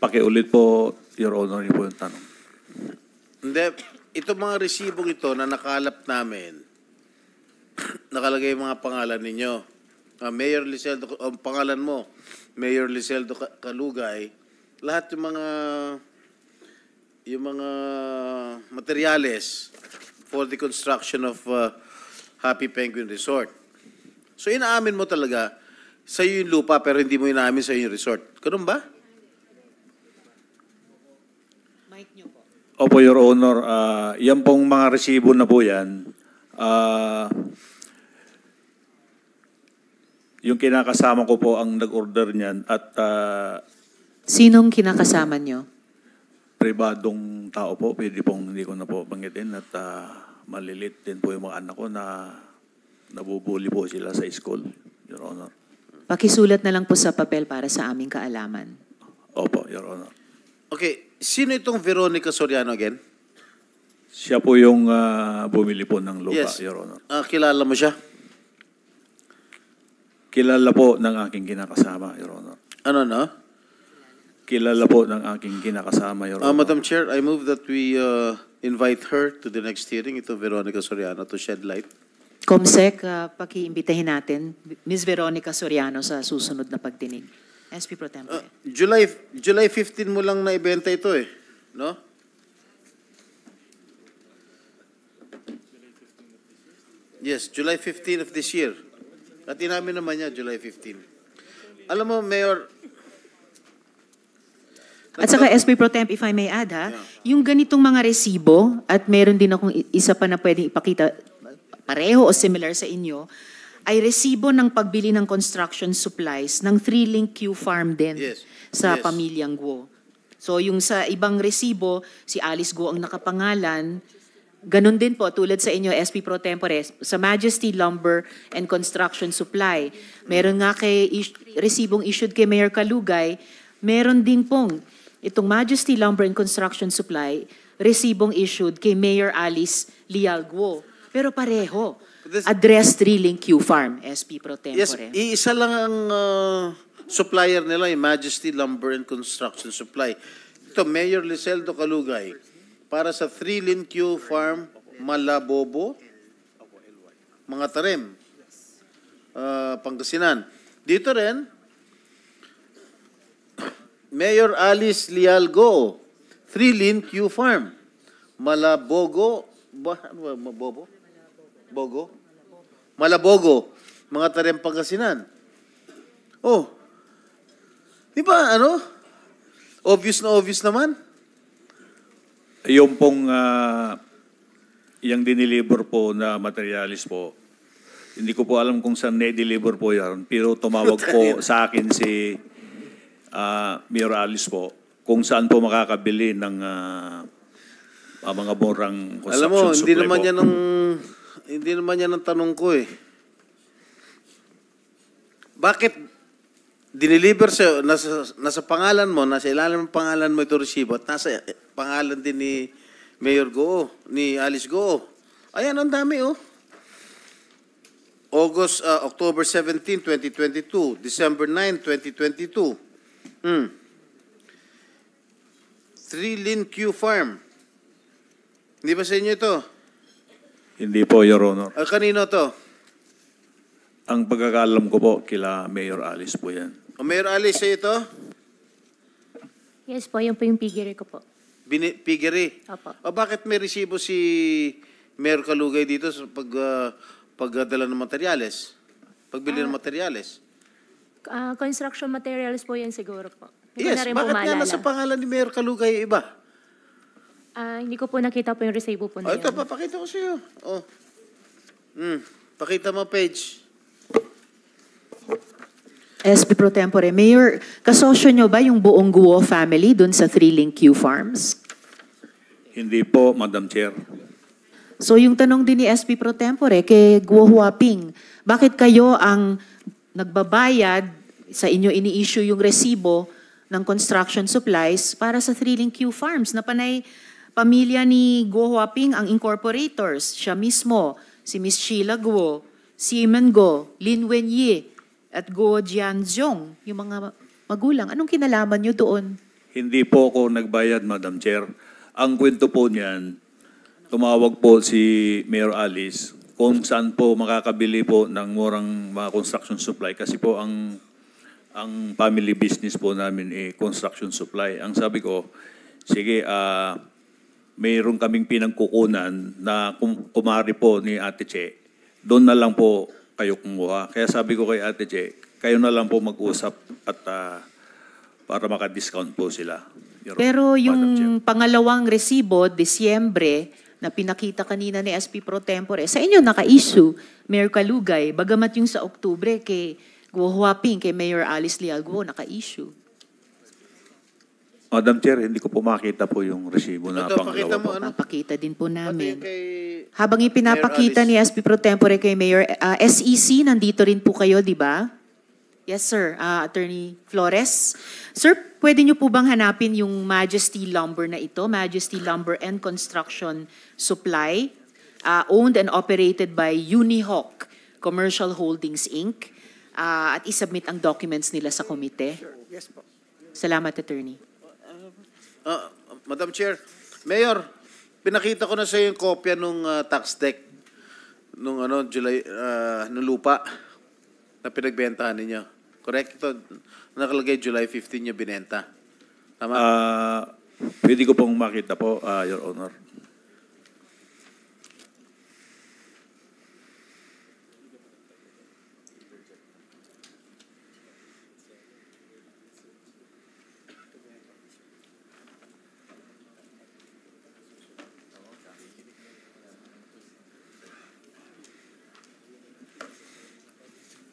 Pakiulit po, Your Honor, yun po yung tanong. Hindi, Itong mga resibong ito na nakalap namin, nakalagay yung mga pangalan ninyo. Uh, Mayor Liseldo, ang pangalan mo, Mayor Liseldo Kalugay, lahat yung mga yung mga materyales for the construction of uh, Happy Penguin Resort. So inaamin mo talaga sa yung lupa pero hindi mo inaamin sa yung resort. Ganun ba? Mike nyo po. Opo, Your Honor. Uh, yan pong mga resibo na po yan. Uh, yung kinakasama ko po ang nag-order niyan at uh, Sinong kinakasama niyo? pribadong tao po, pwede pong hindi ko na po banggitin at uh, malilit din po yung mga anak ko na nabubuli po sila sa school, Your Honor. Pakisulat na lang po sa papel para sa aming kaalaman. Opo, Your Honor. Okay, sino itong Veronica Soriano again? Siya po yung uh, bumili po ng lupa, yes. Your Honor. Uh, kilala mo siya? Kilala po ng aking kinakasama, Your Honor. Ano na? No? kilala po ng aking kinakasama, Your uh, Honor. Uh, Madam Chair, I move that we uh, invite her to the next hearing, ito Veronica Soriano, to shed light. Comsec, uh, pakiimbitahin natin Ms. Veronica Soriano sa susunod na pagdinig. SP Pro Tempore. Uh, July, July 15 mo lang naibenta ito eh. No? Yes, July 15 of this year. At inamin naman niya, July 15. Alam mo, Mayor, at saka SP Pro Temp, if I may add ha, yung ganitong mga resibo, at meron din akong isa pa na pwedeng ipakita pareho o similar sa inyo, ay resibo ng pagbili ng construction supplies ng 3-link Q farm din yes. sa yes. pamilyang Guo. So yung sa ibang resibo, si Alice Guo ang nakapangalan. Ganun din po, tulad sa inyo, SP Pro Tempore, sa Majesty Lumber and Construction Supply. Meron nga kay is- resibong issued kay Mayor Kalugay, meron din pong itong Majesty Lumber and Construction Supply, resibong issued kay Mayor Alice Lialguo. Pero pareho, This, address drilling Q Farm, SP Pro Tempore. Yes, iisa lang ang uh, supplier nila, yung Majesty Lumber and Construction Supply. Ito, Mayor Liseldo Kalugay, para sa 3-lin Q Farm, Malabobo, mga tarim, uh, Pangasinan. Dito rin, Mayor Alice Lialgo, Trilin Q Farm, Malabogo, ba, ano Bogo? Malabogo, mga tarem Pangasinan. Oh, di ba ano? Obvious na obvious naman. Yung pong uh, ah, yung diniliver po na materialis po, hindi ko po alam kung saan na-deliver po yan, pero tumawag po sa akin si uh, ah, Mirales po, kung saan po makakabili ng uh, mga borang consumption Alam mo, hindi naman yan ang hindi naman yan ang tanong ko eh. Bakit dineliver sa nasa, nasa pangalan mo, nasa ilalim ng pangalan mo ito resibo at nasa pangalan din ni Mayor Go, ni Alice Go. Ayan, ang dami oh. August, uh, October 17, 2022, December 9, 2022, Mm. Three Lin Q Farm. Hindi ba sa inyo ito? Hindi po, Your Honor. Ah, kanino to? Ang pagkakalam ko po, kila Mayor Alice po yan. O Mayor Alice, sa ito? Yes po, yun po yung piggery ko po. Bini- piggery? Opo. O bakit may resibo si Mayor Kalugay dito sa pag, ah, pagdala ng materyales? Pagbili ng ah. materyales? Uh, construction materials po yan siguro po. Hindi yes, na rin bakit po nga nasa pangalan ni Mayor Kalugay iba? Uh, hindi ko po nakita po yung resibo po na oh, ah, yan. papakita ko sa iyo. Oh. Mm, pakita mo page. SP Pro Tempore, Mayor, kasosyo nyo ba yung buong Guo family dun sa 3-Link Q Farms? Hindi po, Madam Chair. So yung tanong din ni SP Pro Tempore kay Guo Huaping, bakit kayo ang nagbabayad, sa inyo ini-issue yung resibo ng construction supplies para sa Thrilling Q Farms na panay pamilya ni Go Huaping ang incorporators, siya mismo, si Miss Sheila Guo, si Iman Go, Lin Wenyi, at Go Jianzhong, yung mga magulang. Anong kinalaman nyo doon? Hindi po ako nagbayad, Madam Chair. Ang kwento po niyan, tumawag po si Mayor Alice kung saan po makakabili po ng murang mga construction supply kasi po ang ang family business po namin eh construction supply. Ang sabi ko, sige, uh, mayroon kaming pinagkukunan na kum- kumari po ni Ate Che, doon na lang po kayo kumuha. Kaya sabi ko kay Ate Che, kayo na lang po mag-usap at uh, para maka-discount po sila. Pero yung pangalawang resibo, Disyembre, na pinakita kanina ni SP Pro Tempore, sa inyo naka-issue, Mayor Kalugay, bagamat yung sa Oktubre kay Guhuaping, kay Mayor Alice Lialguo, naka-issue. Madam Chair, hindi ko po makita po yung resibo na Ito, pangalawa po. Ano? Papakita din po namin. Habang ipinapakita ni SP Pro Tempore kay Mayor, uh, ah, SEC, nandito rin po kayo, di ba? Yes, sir. Uh, Attorney Flores. Sir, pwede niyo po bang hanapin yung Majesty Lumber na ito? Majesty Lumber and Construction Supply, uh, owned and operated by Unihawk Commercial Holdings, Inc. Uh, at isubmit ang documents nila sa komite. Sure. Yes, po. Salamat, Attorney. Uh, Madam Chair, Mayor, pinakita ko na sa iyo yung kopya nung uh, tax deck nung ano July uh, ng lupa na pinagbentahan ninyo. Correct? Ito, nakalagay July 15 niya binenta. Tama? Ah, pwede ko pong makita po, ah, Your Honor.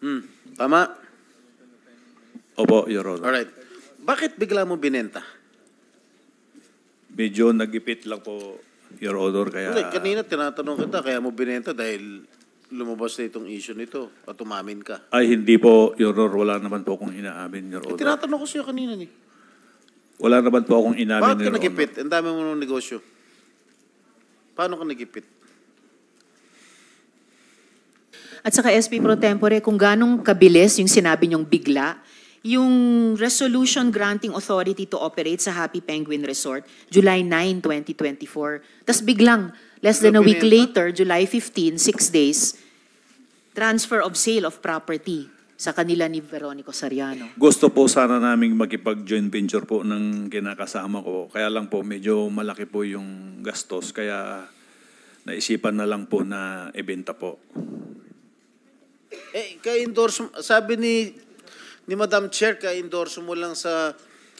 Hmm, tama? Opo, Your Honor. Alright. Bakit bigla mo binenta? Medyo nagipit lang po, Your Honor. Kaya... Hindi, kanina tinatanong kita, kaya mo binenta dahil lumabas na itong issue nito at tumamin ka. Ay, hindi po, Your Honor. Wala naman po akong inaamin, Your eh, Honor. Eh, tinatanong ko sa'yo kanina ni. Eh. Wala naman po akong inaamin, Bakit ka nagipit? Ang dami mo ng negosyo. Paano ka nagipit? At saka SP Pro Tempore, kung ganong kabilis yung sinabi niyong bigla, yung resolution granting authority to operate sa Happy Penguin Resort, July 9, 2024. Tapos biglang, less than a week later, July 15, 6 days, transfer of sale of property sa kanila ni Veronico Sariano. Gusto po sana naming makipag-joint venture po ng kinakasama ko. Kaya lang po, medyo malaki po yung gastos. Kaya naisipan na lang po na ibenta po. Eh, kay endorsement, sabi ni ni Madam Chair ka endorse mo lang sa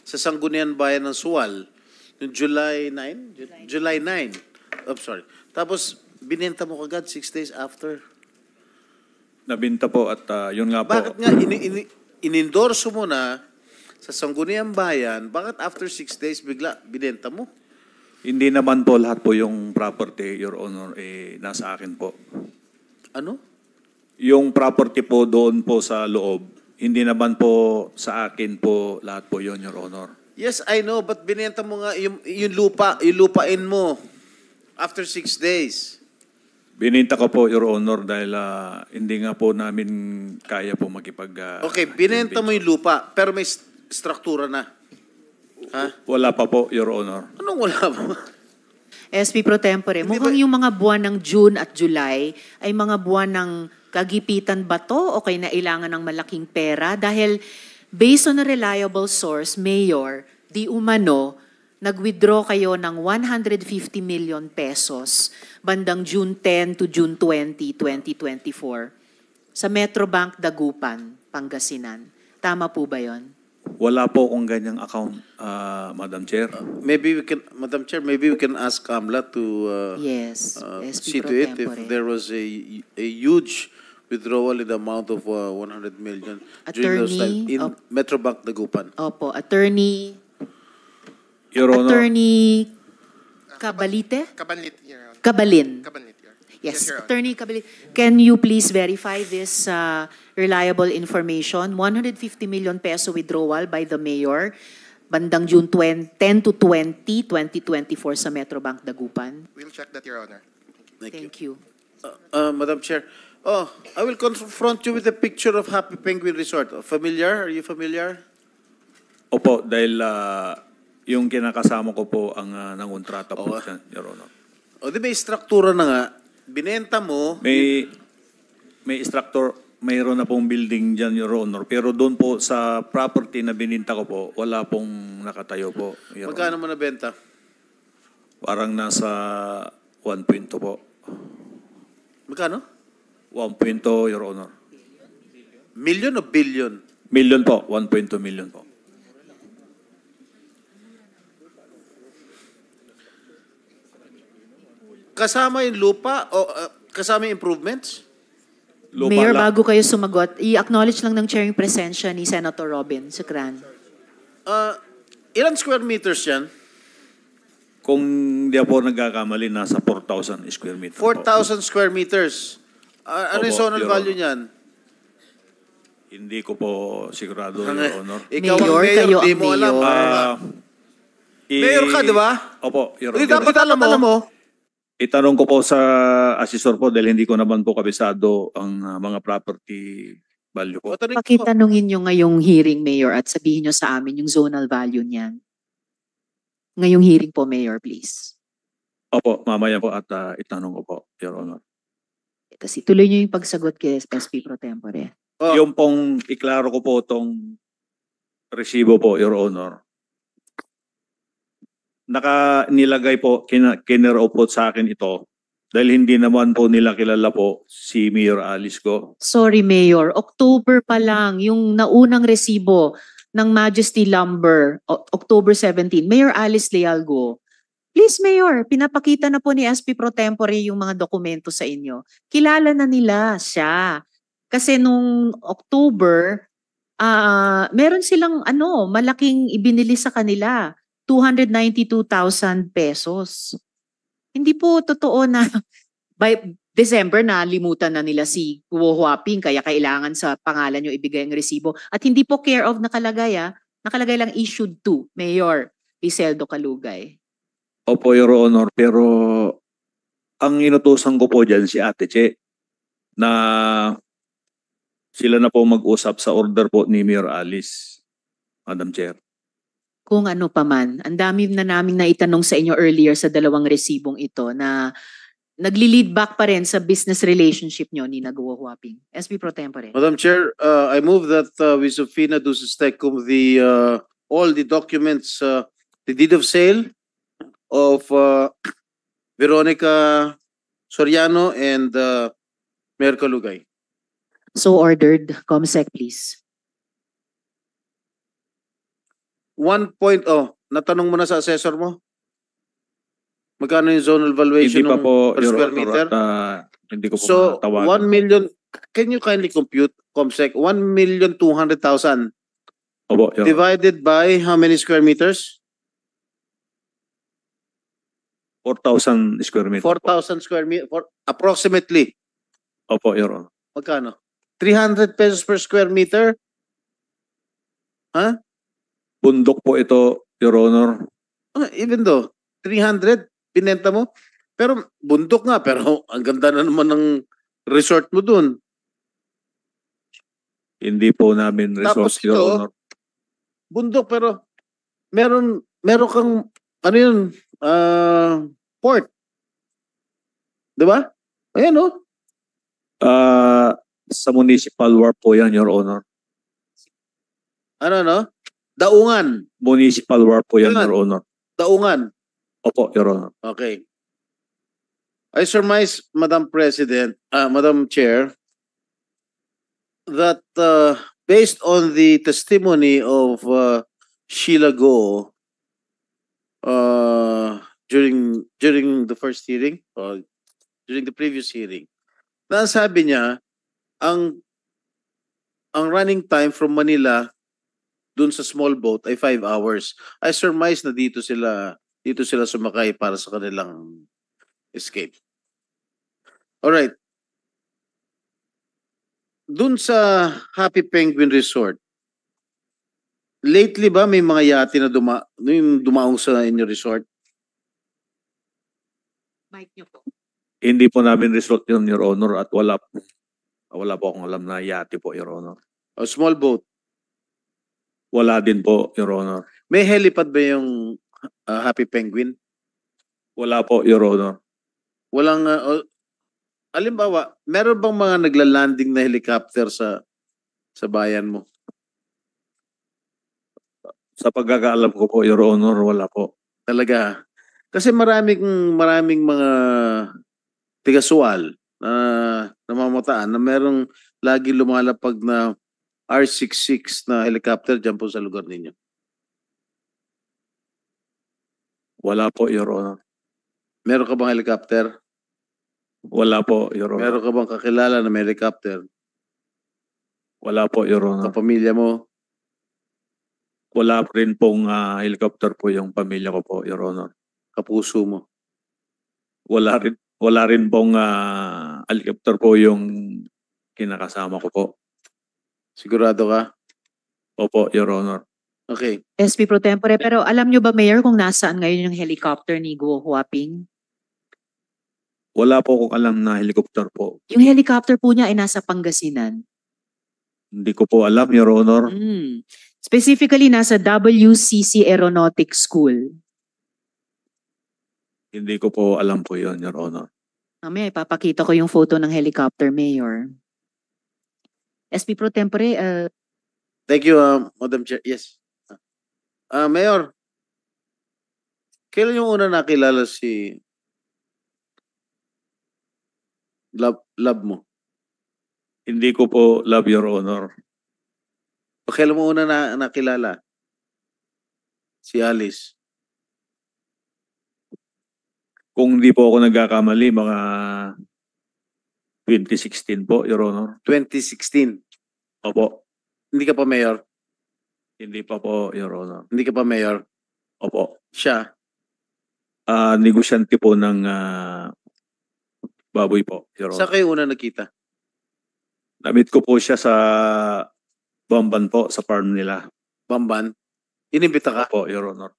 sa Sanggunian Bayan ng Suwal noong July 9, Ju July 9. Oh, sorry. Tapos binenta mo kagad 6 days after. nabenta po at uh, yun nga po. Bakit nga in, in, inendorso mo na sa Sanggunian Bayan, bakit after 6 days bigla binenta mo? Hindi naman po lahat po yung property, Your Honor, eh, nasa akin po. Ano? Yung property po doon po sa loob, hindi naman po sa akin po lahat po yon Your Honor. Yes, I know, but binenta mo nga yung, yung lupa, yung lupain mo after six days. Bininta ko po, Your Honor, dahil ah, hindi nga po namin kaya po makipag... ah, Okay, binenta mo yung lupa, pero may s- struktura na. Ha? Wala pa po, Your Honor. Anong wala mo? SP Pro Tempore, Hindi ba- yung mga buwan ng June at July ay mga buwan ng kagipitan ba to o kay nailangan ng malaking pera? Dahil based on a reliable source, Mayor, di umano, nag-withdraw kayo ng 150 million pesos bandang June 10 to June 20, 2024 sa Metrobank Dagupan, Pangasinan. Tama po ba yon? Wala po akong ganyang account, uh, Madam Chair. Uh, maybe we can, Madam Chair, maybe we can ask AMLA to uh, yes, uh, see to it if there was a, a huge withdrawal in the amount of uh, 100 million attorney, during in op- oh. Metrobank Dagupan. Opo, attorney Your Honor. Attorney Kabalite? Kabalit, Your Honor. Kabalin. Kabalit, Your Honor. Yes, yes Your Honor. Attorney Kabalit. Can you please verify this uh, reliable information? 150 million peso withdrawal by the mayor bandang June 20, 10 to 20, 2024 sa Metrobank Dagupan. We'll check that, Your Honor. Thank you. Thank you. Uh, uh, Madam Chair, Oh, I will confront you with a picture of Happy Penguin Resort. Oh, familiar? Are you familiar? Opo, dahil ah, yung kinakasama ko po ang ah, nangontrata po Oo. siya, Your Honor. O oh, di may struktura na nga, binenta mo, May may structure, mayroon na pong building dyan, Your Honor. Pero doon po sa property na bininta ko po, wala pong nakatayo po, Your Honor. magkano mo nabenta? Parang nasa 1.2 po. Magkano? 1.2, Your Honor. Million o billion? Million po, 1.2 million po. Kasama yung lupa o uh, kasama yung improvements? Lupa Mayor, lang. bago kayo sumagot, i-acknowledge lang ng chairing presensya ni Senator Robin Sukran. Uh, ilang square meters yan? Kung di ako nagkakamali, nasa 4,000 square meters. 4,000 square meters. Uh, ano Opo, yung zonal value niyan? Hindi ko po sigurado, Ano, Your Honor. Ikaw ang Mayor, kayo di ang mo alam. mayor. Ah, i- Mayor ka, di ba? Opo, Your Honor. dapat alam mo. Itanong ko po sa assessor po dahil hindi ko naman po kabisado ang ah, mga property value po. O, tanong ko. Pakitanungin nyo ngayong hearing, Mayor, at sabihin nyo sa amin yung zonal value niyan. Ngayong hearing po, Mayor, please. Opo, mamaya po at ah, itanong ko po, Your Honor. Tapos ituloy niyo yung pagsagot kay SP Pro Tempore. Oh. Yung pong iklaro ko po tong resibo po, Your Honor. Naka nilagay po, kin- kinero po sa akin ito dahil hindi naman po nila kilala po si Mayor Alice ko. Sorry Mayor, October pa lang yung naunang resibo ng Majesty Lumber, o- October 17. Mayor Alice Lealgo Please Mayor, pinapakita na po ni SP Pro Tempore yung mga dokumento sa inyo. Kilala na nila siya. Kasi nung October, uh, meron silang ano, malaking ibinili sa kanila, 292,000 pesos. Hindi po totoo na by December na limutan na nila si Guo Huaping kaya kailangan sa pangalan nyo ibigay ang resibo. At hindi po care of nakalagay ah, nakalagay lang issued to Mayor Iseldo Kalugay. Opo, Your Honor, pero ang inutosan ko po dyan si Ate Che na sila na po mag-usap sa order po ni Mayor Alice, Madam Chair. Kung ano pa man, ang dami na naming naitanong sa inyo earlier sa dalawang resibong ito na nagli-lead back pa rin sa business relationship nyo ni Naguo Huaping. SB Pro Tempore. Madam Chair, uh, I move that uh, we subpoena do sustecum the uh, all the documents, uh, the deed of sale, of uh, Veronica Soriano and uh, Mayor Kalugay. So ordered. Comsec, please. 1.0. Natanong mo na sa assessor mo? Magkano yung zonal valuation Hindi pa po, per square Honor, meter? at, ah, hindi ko po so, so, 1 million, can you kindly compute, Comsec, 1 million 200,000 Opo, divided by how many square meters? 4,000 square meter. 4,000 square meter, for approximately. Opo, Your Honor. Magkano? 300 pesos per square meter? Ha? Huh? Bundok po ito, Your Honor. Uh, even though, 300, pinenta mo? Pero bundok nga, pero ang ganda na naman ng resort mo dun. Hindi po namin resort, Tapos ito, Your Honor. Bundok, pero meron, meron kang, ano yun, uh, port. 'Di ba? Ayan oh. Uh, sa municipal war po yan, Your Honor. Ano no? Daungan. Municipal war po yan, Daungan. Your Honor. Daungan. Opo, Your Honor. Okay. I surmise, Madam President, uh, Madam Chair, that uh, based on the testimony of uh, Sheila Goh, uh, during during the first hearing or uh, during the previous hearing na sabi niya ang ang running time from Manila dun sa small boat ay 5 hours. I surmise na dito sila dito sila sumakay para sa kanilang escape. All right. Dun sa Happy Penguin Resort, lately ba may mga yate na duma, yung dumaong sa inyo resort? Mic niyo po. Hindi po namin resort yun, Your Honor, at wala po, wala po akong alam na yate po, Your Honor. A small boat? Wala din po, Your Honor. May helipad ba yung uh, Happy Penguin? Wala po, Your Honor. Walang, uh, ah, alimbawa, meron bang mga nagla-landing na helicopter sa sa bayan mo? Sa pagkakaalam ko po, Your Honor, wala po. Talaga. Kasi maraming maraming mga tigasual na namamataan na merong lagi lumalapag na R66 na helicopter dyan po sa lugar ninyo. Wala po, Your Honor. Meron ka bang helicopter? Wala po, Your Honor. Meron ka bang kakilala na may helicopter? Wala po, Your Honor. Kapamilya mo? wala rin pong ah, helicopter po yung pamilya ko po, Your Honor. Kapuso mo. Wala rin, wala rin pong ah, helicopter po yung kinakasama ko po. Sigurado ka? Opo, Your Honor. Okay. SP Pro Tempore, pero alam nyo ba, Mayor, kung nasaan ngayon yung helicopter ni Guo Huaping? Wala po akong alam na helicopter po. Yung helicopter po niya ay nasa Pangasinan. Hindi ko po alam, Your Honor. Mm. Specifically, nasa WCC Aeronautics School. Hindi ko po alam po yon Your Honor. Mamaya, ipapakita ko yung photo ng helicopter, Mayor. SP Pro Tempore, uh, Thank you, uh, Madam Chair. Yes. Uh, Mayor, kailan yung una nakilala si love, love mo? Hindi ko po love your honor. Kailan mo una na nakilala? Si Alice. Kung hindi po ako nagkakamali, mga 2016 po, Your Honor. 2016? Opo. Hindi ka pa mayor? Hindi pa po, Your Honor. Hindi ka pa mayor? Opo. Siya? Uh, negosyante po ng uh, baboy po, Your Honor. Saan kayo una nakita? Namit ko po siya sa Bamban po sa farm nila. Bamban? Inimbita ka? Po, Your Honor.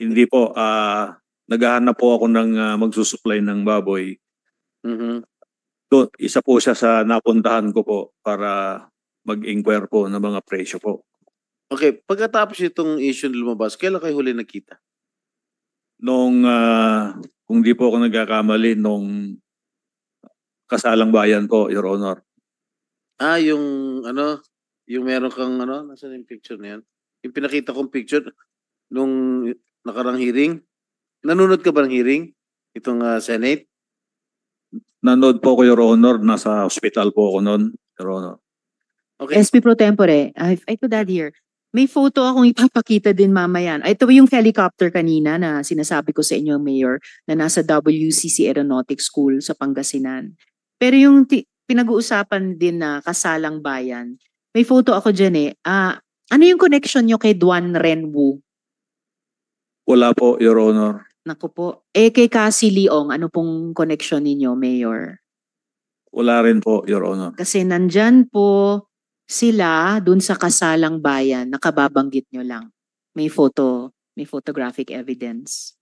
Hindi po. Uh, naghahanap po ako ng uh, magsusupply ng baboy. Mm-hmm. Doon, isa po siya sa napuntahan ko po para mag-inquire po ng mga presyo po. Okay, pagkatapos itong issue lumabas, kailan kayo huli nakita? Noong, uh, kung di po ako nagkakamali, nung kasalang bayan po, Your Honor. Ah, yung ano, yung meron kang ano, nasa yung picture na yan? Yung pinakita kong picture nung nakarang hearing. Nanunod ka ba ng hearing? Itong uh, Senate? Nanood po ko, Your Honor. Nasa hospital po ako noon, Your Honor. Okay. SP Pro Tempore, I, I could add here. May photo akong ipapakita din mamaya. Ah, ito yung helicopter kanina na sinasabi ko sa inyo, Mayor, na nasa WCC Aeronautics School sa Pangasinan. Pero yung pinag-uusapan din na kasalang bayan, may photo ako dyan eh. Ah, ano yung connection nyo kay Duan Renwu? Wala po, Your Honor. Naku po. Eh kay Cassie Leong, ano pong connection ninyo, Mayor? Wala rin po, Your Honor. Kasi nandyan po sila dun sa kasalang bayan. Nakababanggit nyo lang. May photo, may photographic evidence.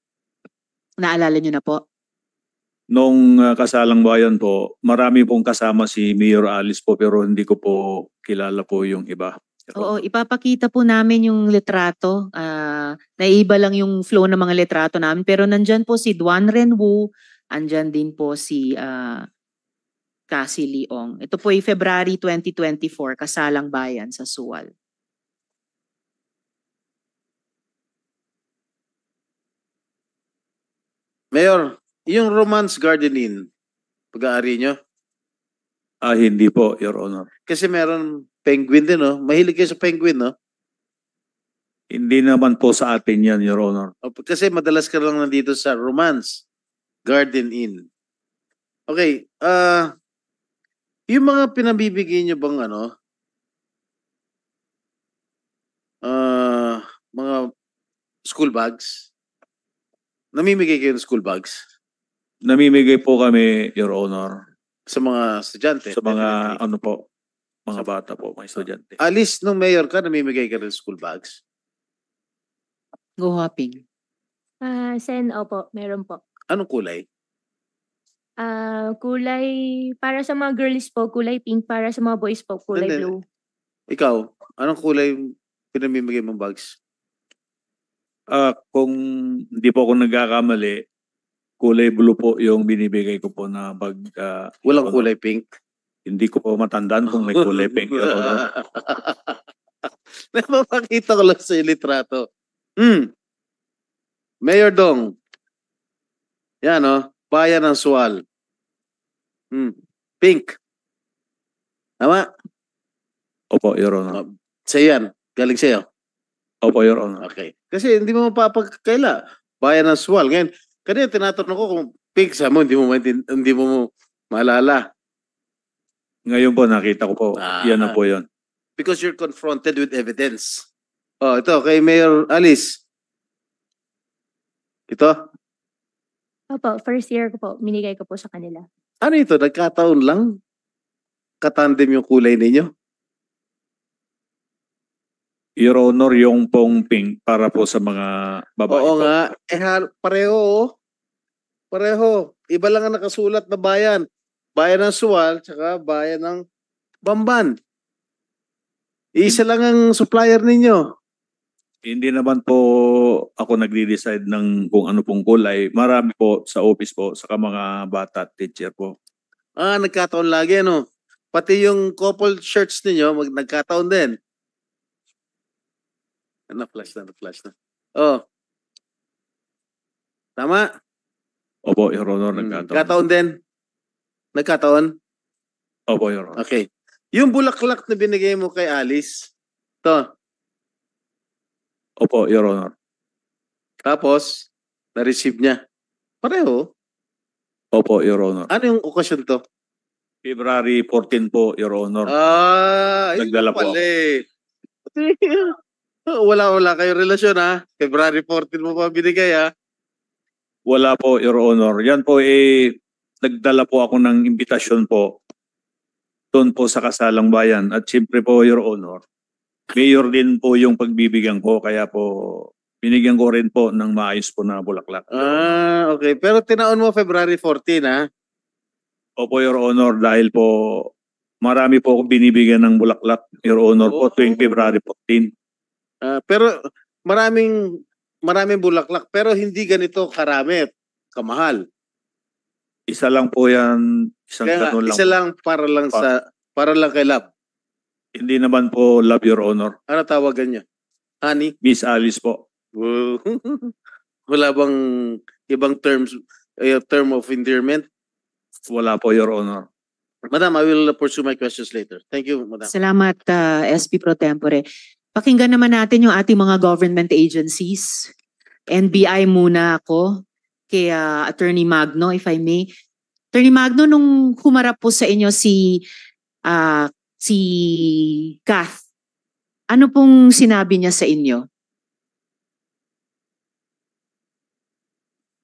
Naalala nyo na po? Nung ah, kasalang bayan po, marami pong kasama si Mayor Alice po pero hindi ko po kilala po yung iba. Pero, Oo, ipapakita po namin yung litrato. Uh, ah, naiba lang yung flow ng mga litrato namin. Pero nandyan po si Duan Renwu, andyan din po si uh, Cassie Leong. Ito po ay February 2024, Kasalang Bayan sa Suwal. Mayor, yung romance gardening, pag-aari nyo? Ah, hindi po, Your Honor. Kasi meron penguin din, no? Mahilig kayo sa penguin, no? Hindi naman po sa atin yan, Your Honor. Oh, Kasi madalas ka lang nandito sa romance, garden inn. Okay, ah... yung mga pinabibigay nyo bang ano, ah, mga school bags? Namimigay kayo ng school bags? Namimigay po kami, Your Honor, Sa mga estudyante. sa mga definitely. ano po, mga bata po, mga estudyante. at least nung mayor ka, namimigay ka ng school bags. Go hopping. Ah, sen, opo, meron po. Anong kulay? Ah, kulay, para sa mga girls po, kulay pink. Para sa mga boys po, kulay Hindi. blue. Ikaw, anong kulay pinamimigay mong bags? Ah, kung hindi po ako nagkakamali, kulay blue po yung binibigay ko po na bag. Uh, Walang ano, kulay pink? Hindi ko po matandaan kung may kulay pink. Ano. Napapakita ko lang sa litrato. Hmm. Mayor Dong. Yan o. Oh, bayan ng Sual. Hmm. Pink. Tama? Opo, Your Honor. Oh, sa yan. Galing sa'yo. Opo, Your Honor. Okay. Kasi hindi mo mapapagkaila. Bayan ng Sual. Ngayon, Kanina tinatanong ko kung pigsa mo, hindi mo, hindi mo malala. Ngayon po, nakita ko po. Ah. Yan na po yon. Because you're confronted with evidence. Oh, ito, kay Mayor Alice. Ito? Opo, first year ko po, minigay ko po sa kanila. Ano ito? Nagkataon lang? Katandem yung kulay ninyo? Your Honor, yung pong pink para po sa mga babae. Oo po. nga. Eh, pareho, oh. Pareho. Iba lang ang nakasulat na bayan. Bayan ng Suwal, tsaka bayan ng Bamban. Isa lang ang supplier ninyo. Hindi naman po ako nagde-decide ng kung ano pong kulay. Marami po sa office po, sa mga bata at teacher po. Ah, nagkataon lagi, ano? Pati yung couple shirts ninyo, mag- nagkataon din. Na-flash na, na-flash na. Oh. Tama? Opo, Your Honor, hmm, nagkataon. Nagkataon din? Nagkataon? Opo, Your Honor. Okay. Yung bulaklak na binigay mo kay Alice, to. Opo, Your Honor. Tapos, na-receive niya. Pareho. Opo, Your Honor. Ano yung okasyon to? February 14 po, Your Honor. Ah, Nagdala po ako. Eh. Wala, wala kayo relasyon ha. February 14 mo pa binigay ha. Wala po, Your Honor. Yan po eh, nagdala po ako ng imbitasyon po doon po sa kasalang bayan. At siyempre po, Your Honor, mayor din po yung pagbibigyan ko. Kaya po, binigyan ko rin po ng maayos po na bulaklak. Ah, okay. Pero tinaon mo February 14 ha? Opo, Your Honor, dahil po marami po ako binibigyan ng bulaklak, Your Honor, oh. po tuwing oh. February 14. Uh, pero maraming maraming bulaklak pero hindi ganito karami kamahal. Isa lang po 'yan, isang Kaya, lang. Isa lang para lang pa. sa para lang kay Love. Hindi naman po Love Your Honor. Ano tawagan niya? Honey? Miss Alice po. Wala bang ibang terms uh, term of endearment? Wala po, Your Honor. Madam, I will pursue my questions later. Thank you, Madam. Salamat, uh, ah, SP Pro Tempore. Pakinggan naman natin yung ating mga government agencies. NBI muna ako kaya uh, Attorney Magno, if I may. Attorney Magno, nung humarap po sa inyo si uh, si Kath, ano pong sinabi niya sa inyo?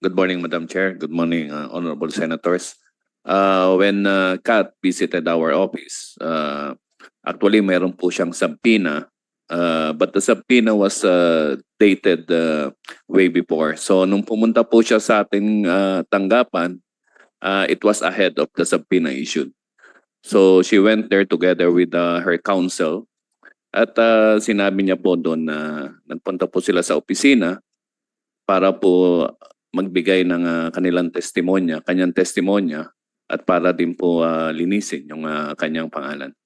Good morning, Madam Chair. Good morning, uh, Honorable Senators. Uh, when uh, Kat visited our office, uh, actually mayroon po siyang sampina Uh, but the subpoena was uh, dated uh, way before. So nung pumunta po siya sa ating uh, tanggapan, uh, it was ahead of the subpoena issued. So she went there together with uh, her counsel at uh, sinabi niya po doon na nagpunta po sila sa opisina para po magbigay ng uh, kanilang testimonya, kanyang testimonya at para din po uh, linisin yung uh, kanyang pangalan.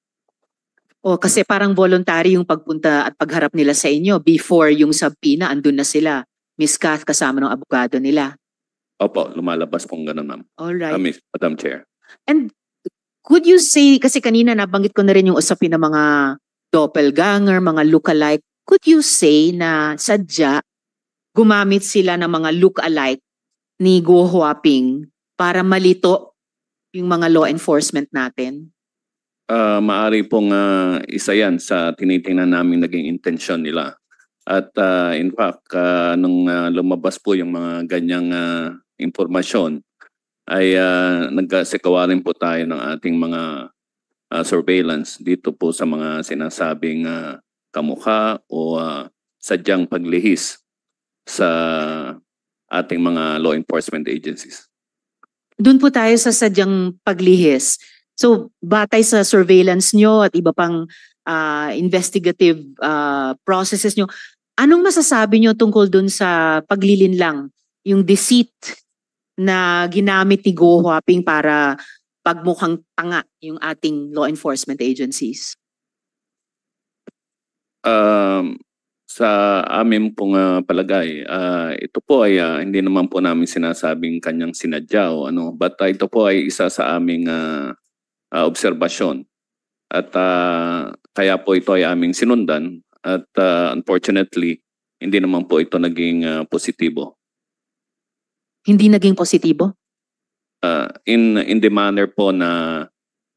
O kasi parang voluntary yung pagpunta at pagharap nila sa inyo before yung subpoena, andun na sila. Miss Kath, kasama ng abogado nila. Opo, lumalabas pong ganun, ma'am. All right. Uh, Miss, Madam Chair. And could you say, kasi kanina nabanggit ko na rin yung usapin ng mga doppelganger, mga look-alike. Could you say na sadya gumamit sila ng mga look-alike ni Guo Huaping para malito yung mga law enforcement natin? uh, ah, maari pong uh, isa yan sa tinitingnan namin naging intensyon nila. At uh, in fact, uh, nung uh, lumabas po yung mga ganyang uh, impormasyon, ay uh, nagkasikawarin po tayo ng ating mga uh, surveillance dito po sa mga sinasabing uh, kamukha o uh, sadyang paglihis sa ating mga law enforcement agencies. Doon po tayo sa sadyang paglihis. So batay sa surveillance nyo at iba pang uh, investigative uh, processes nyo, anong masasabi nyo tungkol dun sa paglilinlang, yung deceit na ginamit ni Go Huaping para pagmukhang tanga yung ating law enforcement agencies? Um, sa amin pong uh, palagay, uh, ito po ay uh, hindi naman po namin sinasabing kanyang sinadya o ano, but uh, ito po ay isa sa aming uh, uh, obserbasyon. At uh, kaya po ito ay aming sinundan at uh, unfortunately, hindi naman po ito naging uh, positibo. Hindi naging positibo? Uh, in, in the manner po na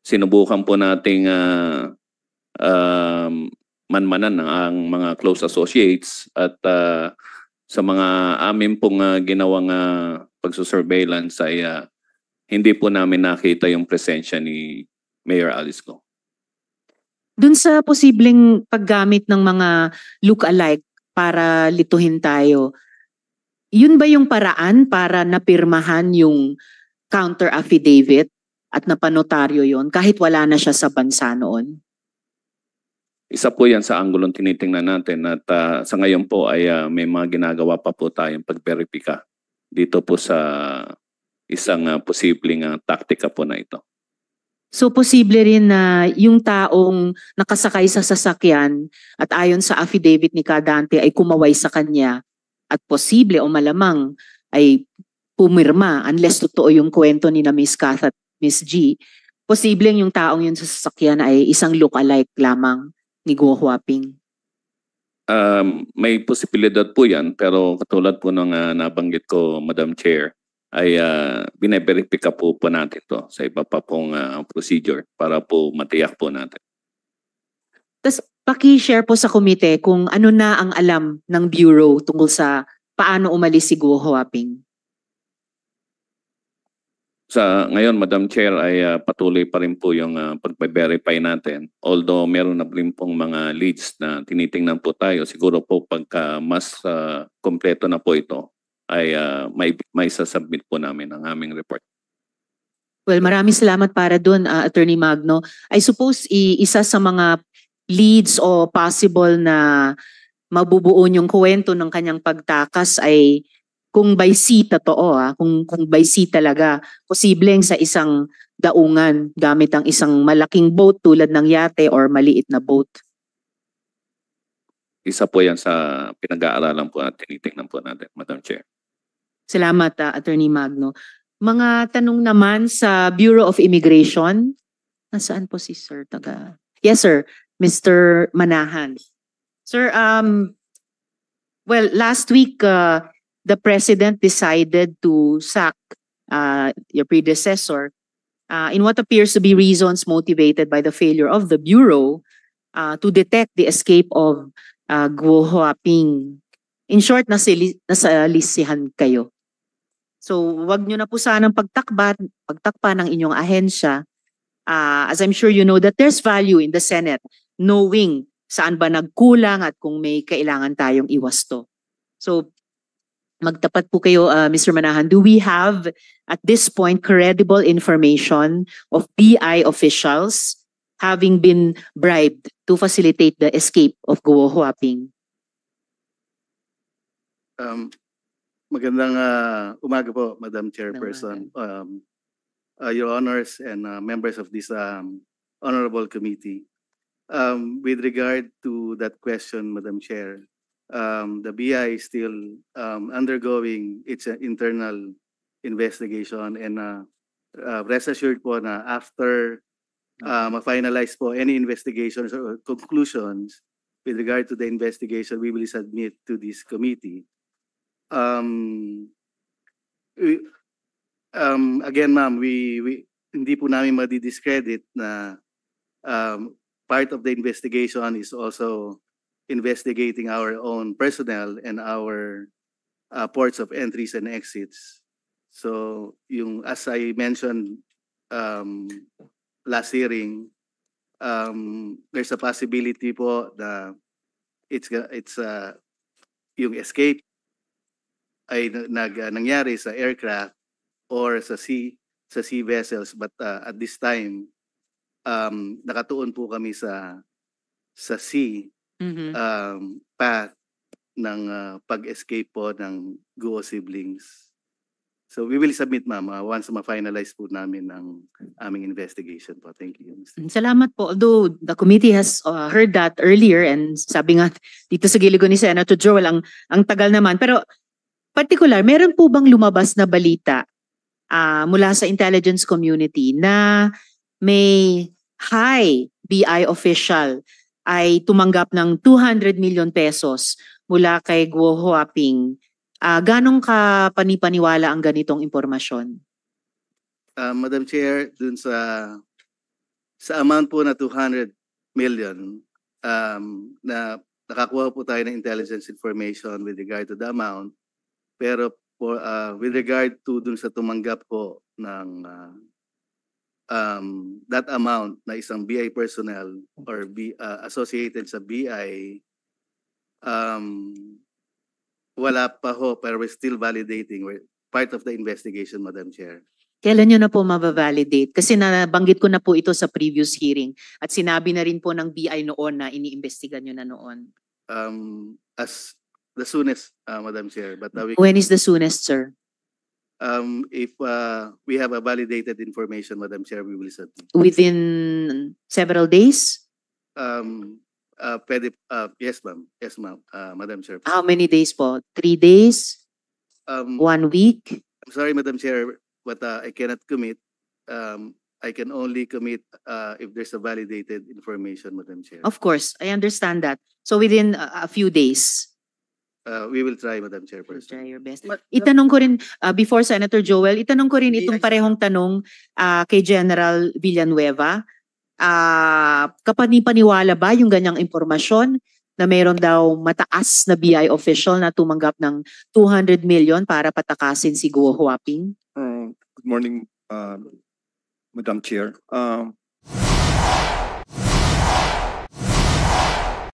sinubukan po nating uh, uh, manmanan ang mga close associates at uh, sa mga amin pong uh, ginawang uh, pagsusurveillance ay uh, hindi po namin nakita yung presensya ni Mayor Alice Go. Dun sa posibleng paggamit ng mga look-alike para lituhin tayo, yun ba yung paraan para napirmahan yung counter affidavit at napanotaryo yon kahit wala na siya sa bansa noon? Isa po yan sa anggulong tinitingnan natin at uh, sa ngayon po ay uh, may mga ginagawa pa po tayong pagperipika dito po sa isang uh, posibleng uh, taktika po na ito. So posible rin na yung taong nakasakay sa sasakyan at ayon sa affidavit ni Kadante ay kumaway sa kanya at posible o malamang ay pumirma unless totoo yung kwento ni na Miss Kath at Miss G. Posibleng yung taong yun sa sasakyan ay isang look-alike lamang ni Guo Huaping. Um, may posibilidad po yan pero katulad po ng uh, nabanggit ko, Madam Chair, ay uh, bine-verify po po natin to sa iba pa pong uh, procedure para po matiyak po natin. Tapos paki-share po sa komite kung ano na ang alam ng Bureau tungkol sa paano umalis si Guo Huaping. Sa ngayon, Madam Chair, ay uh, patuloy pa rin po yung uh, pagbe-verify natin. Although meron na rin pong mga leads na tinitingnan po tayo, siguro po pagka mas uh, kompleto na po ito, ay uh, may, may sasubmit po namin ang aming report. Well, maraming salamat para doon, uh, ah, Attorney Magno. I suppose isa sa mga leads o possible na mabubuo yung kwento ng kanyang pagtakas ay kung by sea totoo, ah, kung, kung by sea talaga, posibleng sa isang daungan gamit ang isang malaking boat tulad ng yate or maliit na boat. Isa po yan sa pinag-aaralan po at tinitingnan po natin, Madam Chair. Salamat, uh, Attorney Magno. Mga tanong naman sa Bureau of Immigration. Nasaan po si Sir Taga? Yes, sir. Mr. Manahan. Sir, um, well, last week, uh, the President decided to sack uh, your predecessor uh, in what appears to be reasons motivated by the failure of the Bureau uh, to detect the escape of uh, Guo Ping. In short, nasili- nasalisihan kayo. So, wag nyo na po sanang pagtakbat, pagtakpan ng inyong ahensya. Uh, as I'm sure you know that there's value in the Senate knowing saan ba nagkulang at kung may kailangan tayong iwasto. So, magtapat po kayo, uh, ah, Mr. Manahan. Do we have, at this point, credible information of BI officials having been bribed to facilitate the escape of Guo Huaping? Um, Magandang uh, umaga po, Madam Chairperson, um, uh, Your Honors, and uh, members of this um, Honorable Committee. Um, with regard to that question, Madam Chair, um, the BI is still um, undergoing its uh, internal investigation and uh, uh, rest assured po na after uh, um, ma-finalize po any investigations or conclusions with regard to the investigation, we will submit to this committee um, we, um, again ma'am, we, we, hindi po namin madi-discredit na um, part of the investigation is also investigating our own personnel and our uh, ports of entries and exits. So, yung as I mentioned um, last hearing, um, there's a possibility po na it's it's uh, yung escape ay nag uh, nangyari sa aircraft or sa sea sa sea vessels but uh, at this time um nakatuon po kami sa sa sea mm-hmm. um path ng uh, pag-escape po ng Guo siblings. So we will submit ma'am uh, once ma-finalize po namin ang aming investigation po. Thank you. Mr. Mm, salamat po. Although the committee has uh, heard that earlier and sabi nga dito sa giligo ni Senator Joel ang, ang tagal naman. Pero Particular, meron po bang lumabas na balita uh, mula sa intelligence community na may high BI official ay tumanggap ng 200 million pesos mula kay Guo Huaping. Uh, ganong ka panipaniwala ang ganitong impormasyon? Uh, Madam Chair, dun sa sa amount po na 200 million um, na nakakuha po tayo ng intelligence information with regard to the amount, pero for, uh, ah, with regard to dun sa tumanggap ko ng uh, um, that amount na isang BI personnel or B, uh, associated sa BI, um, wala pa ho, pero we're still validating. We're part of the investigation, Madam Chair. Kailan nyo na po mabavalidate? Kasi nabanggit ko na po ito sa previous hearing at sinabi na rin po ng BI noon na iniimbestigan nyo na noon. Um, as the soonest, uh, Madam Chair. But uh, we when is the soonest, sir? Um, if uh, we have a validated information, Madam Chair, we will submit. Within several days? Um, uh, pwede, uh, yes, ma'am. Yes, ma'am. Uh, Madam Chair. How many days po? Three days? Um, One week? I'm sorry, Madam Chair, but uh, I cannot commit. Um, I can only commit uh, if there's a validated information, Madam Chair. Of course, I understand that. So within a, a few days. Uh, we will try, Madam Chairperson. Try your best. Itanong ko rin, uh, before Senator Joel, itanong ko rin itong parehong tanong uh, kay General Villanueva. Uh, kapanipaniwala ba yung ganyang impormasyon na meron daw mataas na BI official na tumanggap ng 200 million para patakasin si Guo Huaping? Uh, good morning, uh, Madam Chair. Uh,